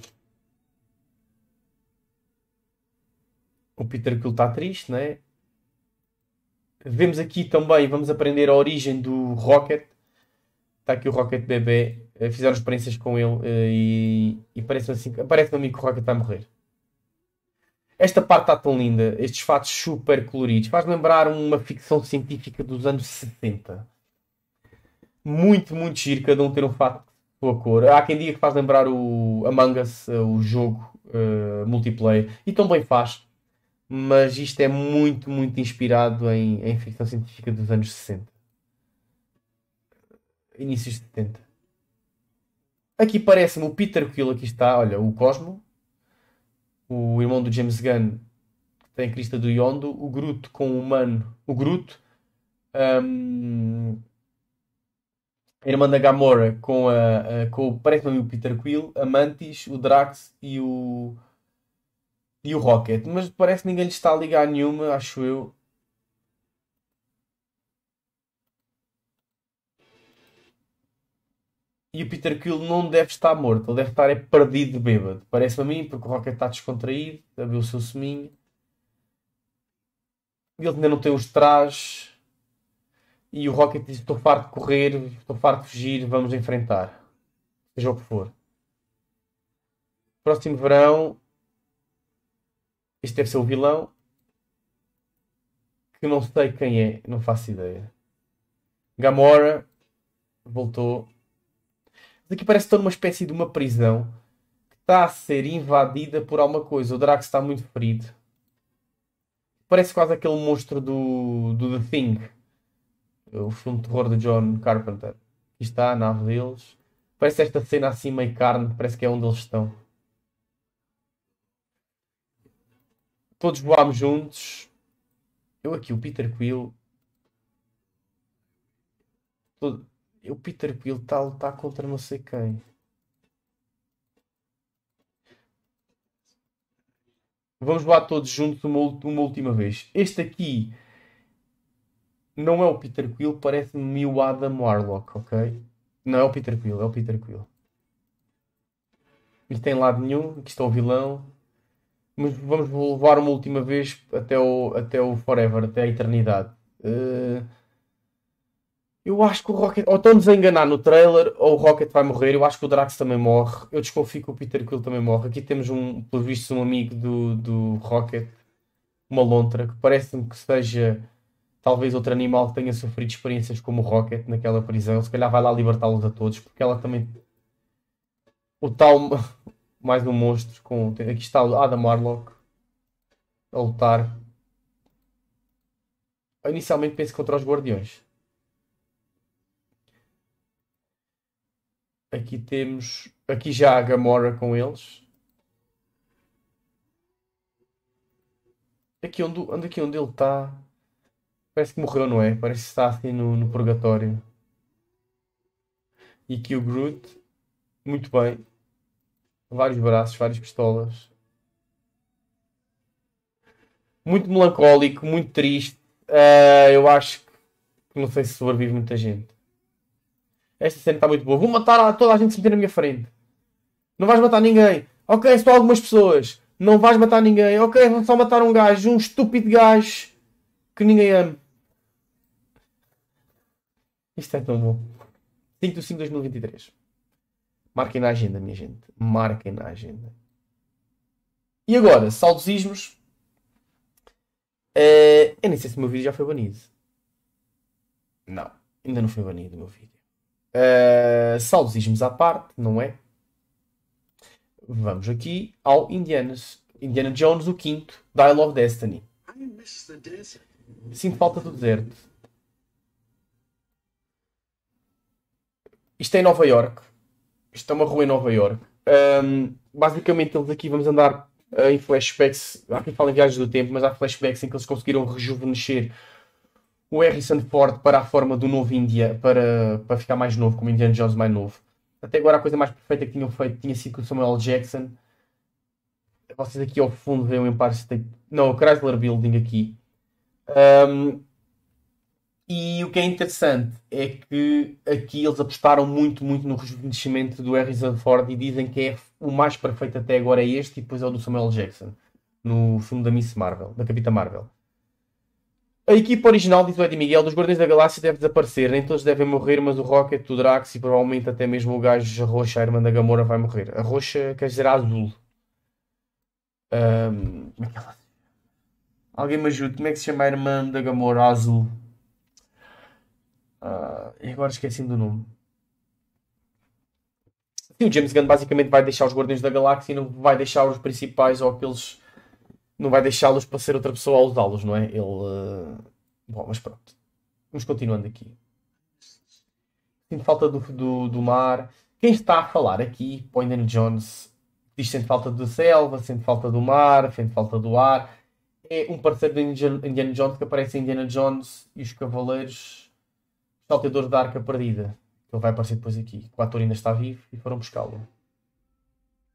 O Peter Quill está triste, né? Vemos aqui também, vamos aprender a origem do Rocket. Está aqui o Rocket Bebê eh, fizeram experiências com ele eh, e, e parece-me assim, parece-me que o Rocket está a morrer. Esta parte está tão linda, estes fatos super coloridos, faz lembrar uma ficção científica dos anos 70. Muito, muito giro, cada um ter um fato de sua cor. Há quem diga que faz lembrar o Among Us, eh, o jogo uh, multiplayer, e tão bem faz, mas isto é muito, muito inspirado em, em ficção científica dos anos 60. Inícios de 70. Aqui parece-me o Peter Quill, aqui está, olha, o Cosmo, o irmão do James Gunn, que tem a crista do Yondo, o Groot com o humano, o Groot, um, a irmã da Gamora com a, a com parece-me o Peter Quill, a Mantis, o Drax e o e o Rocket, mas parece que ninguém lhe está a ligar nenhuma, acho eu. e o Peter Quill não deve estar morto, ele deve estar é perdido de bêbado. Parece-me a mim, porque o Rocket está descontraído, abriu o seu seminho. Ele ainda não tem os trajes. E o Rocket diz: Estou farto de correr, estou farto de fugir, vamos enfrentar. Seja o que for. Próximo verão. Este deve ser o vilão. Que não sei quem é, não faço ideia. Gamora voltou daqui aqui parece que estou numa espécie de uma prisão que está a ser invadida por alguma coisa. O Drax está muito ferido. Parece quase aquele monstro do, do The Thing. É o filme de terror de John Carpenter. Aqui está a nave deles. Parece esta cena assim meio carne. Parece que é onde eles estão. Todos voámos juntos. Eu aqui, o Peter Quill. Todo e o Peter Quill está a lutar contra não sei quem. Vamos lá todos juntos uma, uma última vez. Este aqui não é o Peter Quill, parece-me o Adam Warlock, ok? Não é o Peter Quill, é o Peter Quill. Não tem lado nenhum, aqui está o vilão. Mas vamos levar uma última vez até o, até o Forever, até a eternidade. Uh... Eu acho que o Rocket. Ou estão-nos a enganar no trailer, ou o Rocket vai morrer. Eu acho que o Drax também morre. Eu desconfio que o Peter Quill também morre. Aqui temos, um, pelo visto, um amigo do, do Rocket, uma lontra, que parece-me que seja talvez outro animal que tenha sofrido experiências como o Rocket naquela prisão. se calhar vai lá libertá-los a todos, porque ela também. O tal. Mais um monstro. Com... Aqui está o Adam Warlock a lutar. inicialmente penso contra os Guardiões. Aqui temos. Aqui já a Gamora com eles. Aqui onde, onde, aqui onde ele está. Parece que morreu, não é? Parece que está assim no, no purgatório. E aqui o Groot. Muito bem. Vários braços, várias pistolas. Muito melancólico, muito triste. Uh, eu acho que não sei se sobrevive muita gente. Esta cena está muito boa. Vou matar toda a gente que se meter na minha frente. Não vais matar ninguém. Ok, só algumas pessoas. Não vais matar ninguém. Ok, vão só matar um gajo, um estúpido gajo que ninguém ama. Isto é tão bom. 5 de 5 de 2023. Marquem na agenda, minha gente. Marquem na agenda. E agora, saudosismos. Uh, eu nem sei se o meu vídeo já foi banido. Não, ainda não foi banido o meu vídeo. Uh, saudosismos à parte, não é? Vamos aqui ao Indianas. Indiana Jones, o quinto, Dial of Destiny. Sinto falta do deserto. Isto é em Nova York. Isto é uma rua em Nova York. Um, basicamente, eles aqui vamos andar uh, em flashbacks. Há quem fala em viagens do tempo, mas há flashbacks em que eles conseguiram rejuvenescer o Harrison Ford para a forma do novo India, para, para ficar mais novo, como Indiana Jones mais novo. Até agora a coisa mais perfeita que tinham feito tinha sido com Samuel Jackson. Vocês aqui ao fundo veem o Empire State. Não, o Chrysler Building aqui. Um, e o que é interessante é que aqui eles apostaram muito, muito no rejuvenescimento do Harrison Ford e dizem que é o mais perfeito até agora é este e depois é o do Samuel Jackson no filme da Miss Marvel, da Capitã Marvel. A equipa original, diz o Eddie Miguel, dos Guardiões da Galáxia deve desaparecer. Nem todos devem morrer, mas o Rocket, o Drax e provavelmente até mesmo o gajo roxa, a irmã da Gamora, vai morrer. A roxa quer dizer azul. Um... É Alguém me ajude. Como é que se chama a irmã da Gamora? azul. Uh... E agora esqueci-me do nome. Sim, o James Gunn basicamente vai deixar os Guardiões da Galáxia e não vai deixar os principais ou aqueles não vai deixá-los para ser outra pessoa a usá-los, não é? Ele. Uh... Bom, mas pronto. Vamos continuando aqui. Sinto falta do, do, do mar. Quem está a falar aqui, Poynton Jones, diz sente falta da selva, sente falta do mar, sente falta do ar. É um parceiro de Indiana Jones que aparece em Indiana Jones e os Cavaleiros Salteadores da Arca Perdida. Ele vai aparecer depois aqui. O ator ainda está vivo e foram buscá-lo.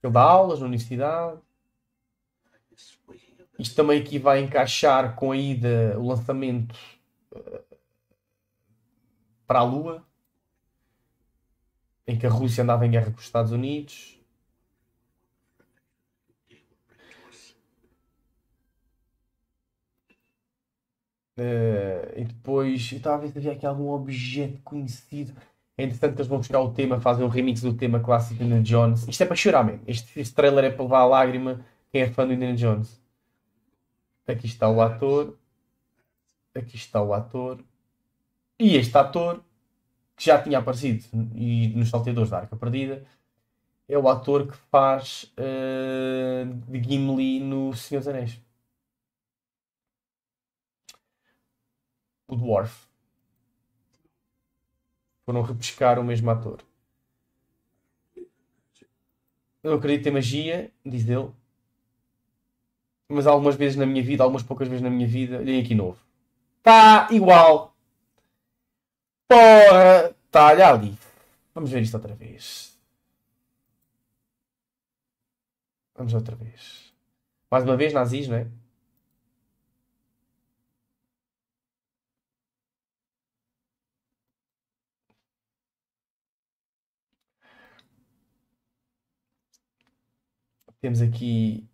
Ele dá aulas na universidade. Isto também aqui vai encaixar com a ida, o lançamento eh, para a Lua, em que a Rússia andava em guerra com os Estados Unidos. Uh, e depois, eu estava a ver se havia aqui algum objeto conhecido. Entretanto, eles vão buscar o tema, fazem um remix do tema clássico de Indiana Jones. Isto é para chorar mesmo. Este, este trailer é para levar a lágrima. Quem é fã do Indiana Jones? Aqui está o ator. Aqui está o ator. E este ator, que já tinha aparecido e, nos Salteadores da Arca Perdida, é o ator que faz uh, de Gimli no Senhor dos Anéis. O Dwarf. Foram repescar o mesmo ator. Eu acredito em magia, diz ele, mas algumas vezes na minha vida, algumas poucas vezes na minha vida, olhem aqui novo. Está igual. Porra, está ali. Vamos ver isto outra vez. Vamos outra vez. Mais uma vez, nazis, não é? Temos aqui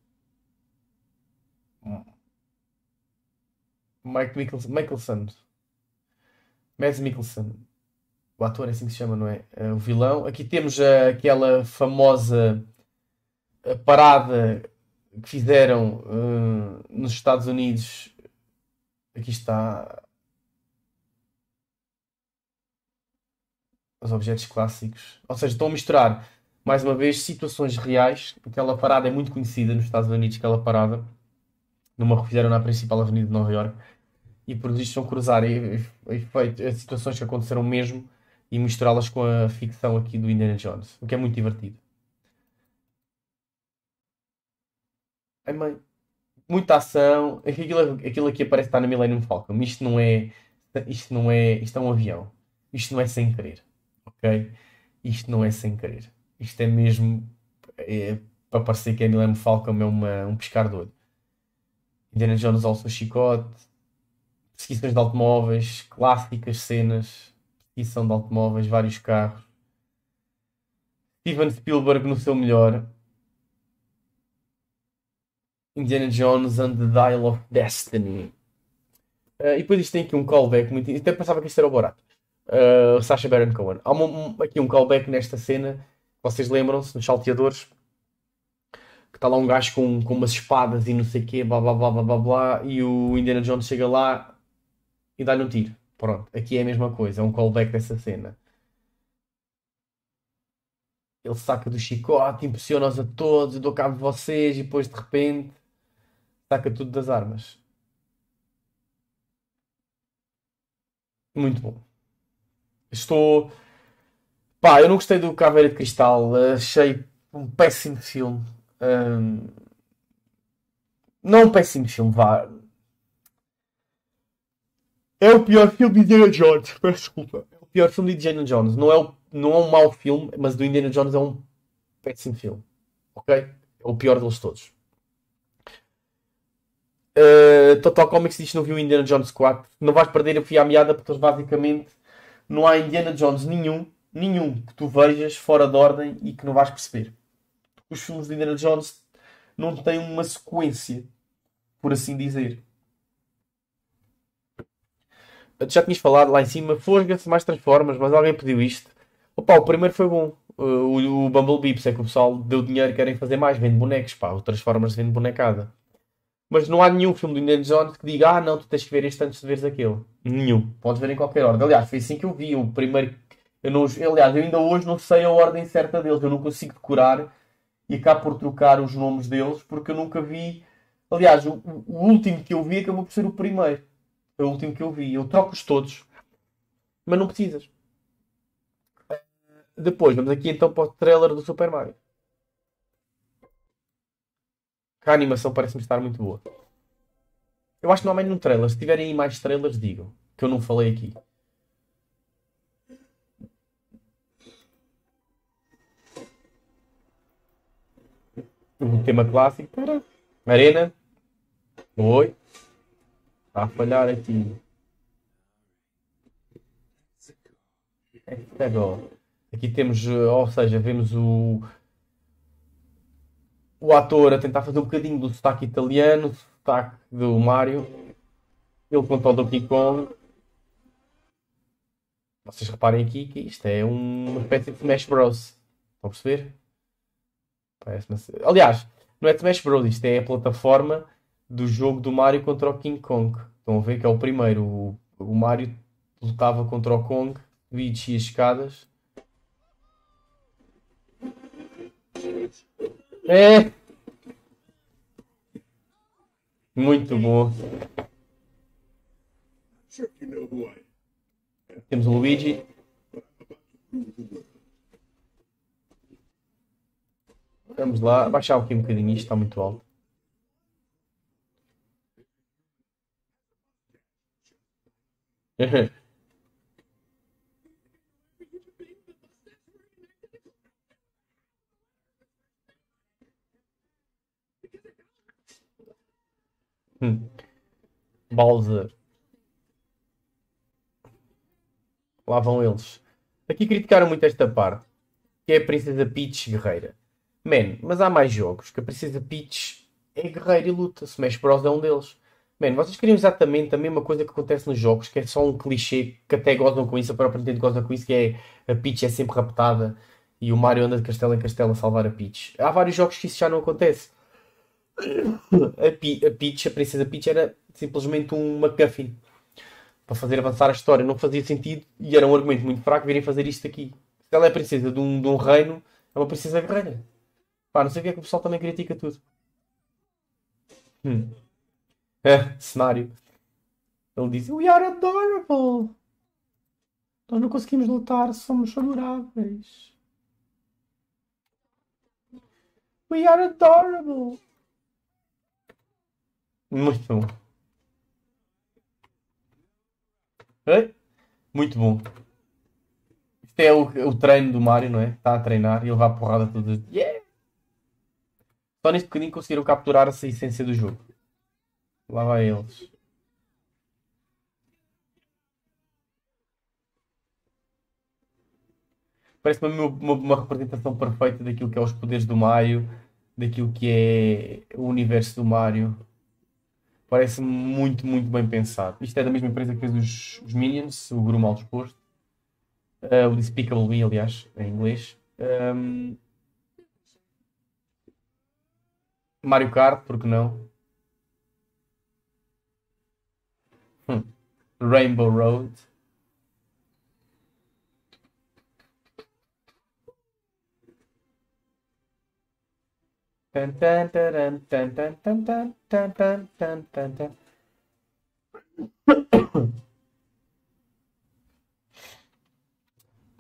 Mike Mickelson. Mickelson. Mads Mickelson. O ator é assim que se chama, não é? é o vilão. Aqui temos eh, aquela famosa eh, parada que fizeram uh, nos Estados Unidos. Aqui está. Os objetos clássicos. Ou seja, estão a misturar, mais uma vez, situações reais. Aquela parada é muito conhecida nos Estados Unidos, aquela parada. Numa que fizeram na principal avenida de Nova Iorque e por isso cruzar efeito, as eh, situações que aconteceram mesmo e misturá-las com a ficção aqui do Indiana Jones, o que é muito divertido. Ai mãe, muita ação, é aquilo, aquilo aqui aparece está na Millennium Falcon, isto não é, isto não é, isto é um avião, isto não é sem querer, ok? Isto não é sem querer, isto é mesmo é, para parecer que a Millennium Falcon é uma, um piscar olho. Indiana Jones, Alça Chicote, pesquisas de automóveis, clássicas cenas, pesquisão de automóveis, vários carros. Steven Spielberg no seu melhor. Indiana Jones and the Dial of Destiny. Uh, e depois isto tem aqui um callback muito. Até pensava que isto era o Borat. Uh, Sacha Baron Cohen. Há um, aqui um callback nesta cena. Vocês lembram-se, nos salteadores, que está lá um gajo com, com umas espadas e não sei o quê, blá blá blá blá blá blá, e o Indiana Jones chega lá, e dá-lhe um tiro. Pronto, aqui é a mesma coisa, é um callback dessa cena. Ele saca do chicote, impressiona-os a todos, dou cabo de vocês e depois de repente saca tudo das armas. Muito bom. Estou. Pá, eu não gostei do Caveira de Cristal. Achei um péssimo filme. Um... Não um péssimo filme, vá. É o pior filme de Indiana Jones, desculpa. É o pior filme de Indiana Jones. Não é, o, não é um mau filme, mas do Indiana Jones é um péssimo filme. Ok? É o pior deles todos. Uh, Total Comics diz que não viu Indiana Jones 4. Não vais perder a fia à meada porque basicamente não há Indiana Jones nenhum, nenhum que tu vejas fora de ordem e que não vais perceber. Os filmes de Indiana Jones não têm uma sequência, por assim dizer já tinhas falado lá em cima, fosga-se mais Transformers, mas alguém pediu isto. Opa, o primeiro foi bom. Uh, o, o Bumblebee, é que o pessoal deu dinheiro querem fazer mais, vende bonecos, pá, o Transformers vende bonecada. Mas não há nenhum filme do Indiana Jones que diga, ah não, tu tens que ver este antes de veres aquele. Nenhum. Podes ver em qualquer ordem. Aliás, foi assim que eu vi. O primeiro. Eu não, aliás, eu ainda hoje não sei a ordem certa deles, eu não consigo decorar e acabo por trocar os nomes deles porque eu nunca vi. Aliás, o, o último que eu vi acabou por ser o primeiro. Foi é o último que eu vi. Eu troco-os todos, mas não precisas. Ah, depois, vamos aqui então para o trailer do Super Mario. A animação parece-me estar muito boa. Eu acho que não há mais nenhum trailer. Se tiverem aí mais trailers, digam. Que eu não falei aqui. O tema clássico. Arena. Oi. Tá a falhar aqui. É Aqui temos, ou seja, vemos o, o ator a tentar fazer um bocadinho do sotaque italiano, do sotaque do Mario. Ele contou o Donkey Kong. Vocês reparem aqui que isto é uma espécie de Smash Bros. Estão a perceber? Parece-me. Aliás, não é Smash Bros. Isto é a plataforma do jogo do Mario contra o King Kong. Estão a ver que é o primeiro. O, o Mario lutava contra o Kong e descia escadas. É! Muito bom. Temos o Luigi. Vamos lá, baixar aqui um bocadinho, isto está muito alto. Hum. Bowser. Lá vão eles. Aqui criticaram muito esta parte. Que é a Princesa Peach guerreira. Man, mas há mais jogos que a Princesa Peach é guerreira e luta. Smash Bros. é um deles. Mano, vocês queriam exatamente a mesma coisa que acontece nos jogos, que é só um clichê que até gozam com isso, a própria Nintendo goza com isso, que é a Peach é sempre raptada e o Mario anda de castelo em castelo a salvar a Peach. Há vários jogos que isso já não acontece. A, a Peach, a Princesa Peach, era simplesmente um McGuffin para fazer avançar a história. Não fazia sentido e era um argumento muito fraco virem fazer isto aqui. Se ela é princesa de um, de um reino, é uma princesa guerreira. Pá, não sei o que é que o pessoal também critica tudo. Hum. É, cenário. Ele diz: We are adorable. Nós não conseguimos lutar, somos adoráveis. We are adorable. Muito bom. Muito bom. Isto é o, o, treino do Mario, não é? Está a treinar e ele vai à porrada todos. Yeah! Só neste bocadinho conseguiram capturar essa essência do jogo. Lá vai eles. Parece-me uma, uma, representação perfeita daquilo que é os poderes do Mario, daquilo que é o universo do Mario. Parece-me muito, muito bem pensado. Isto é da mesma empresa que fez os, os Minions, o Gru Mal Disposto. Uh, o Despicable Me, aliás, em inglês. Um... Mario Kart, por que não? Rainbow Road.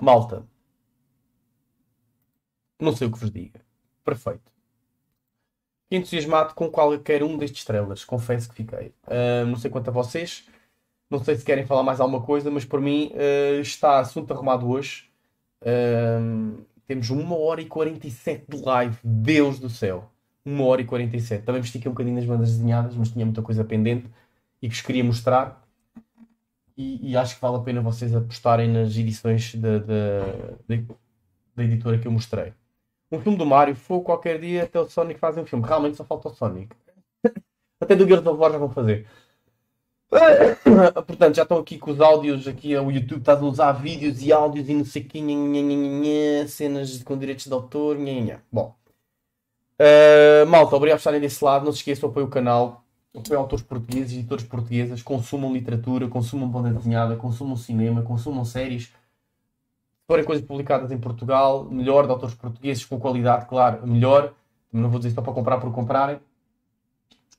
Malta, não sei o que vos diga. Perfeito entusiasmado com qualquer um destes trailers, confesso que fiquei. Uh, não sei quanto a vocês, não sei se querem falar mais alguma coisa, mas por mim uh, está assunto arrumado hoje. Uh, temos 1 hora e 47 de live, Deus do céu! 1 hora e 47. Também me aqui um bocadinho nas bandas desenhadas, mas tinha muita coisa pendente e que vos queria mostrar. E, e, acho que vale a pena vocês apostarem nas edições da, da editora que eu mostrei um filme do Mario, foi qualquer dia até o Sonic fazem um filme. Realmente só falta o Sonic. até do Gears of War já vão fazer. Portanto, já estão aqui com os áudios, aqui é o YouTube está a usar vídeos e áudios e não sei que, cenas com direitos de autor, nha, Bom. Uh, malta, obrigado por estarem desse lado. Não se esqueçam, apoio o canal, Apoio autores portugueses e editores portuguesas. Consumam literatura, consumam banda desenhada, consumam cinema, consumam séries forem coisas publicadas em Portugal, melhor, de autores portugueses com qualidade, claro, melhor. Não vou dizer só para comprar por comprarem.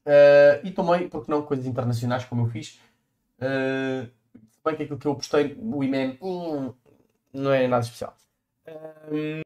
Uh, e também, porque não, coisas internacionais, como eu fiz. Uh, bem que aquilo que eu postei, o e hum, não é nada especial. Eh,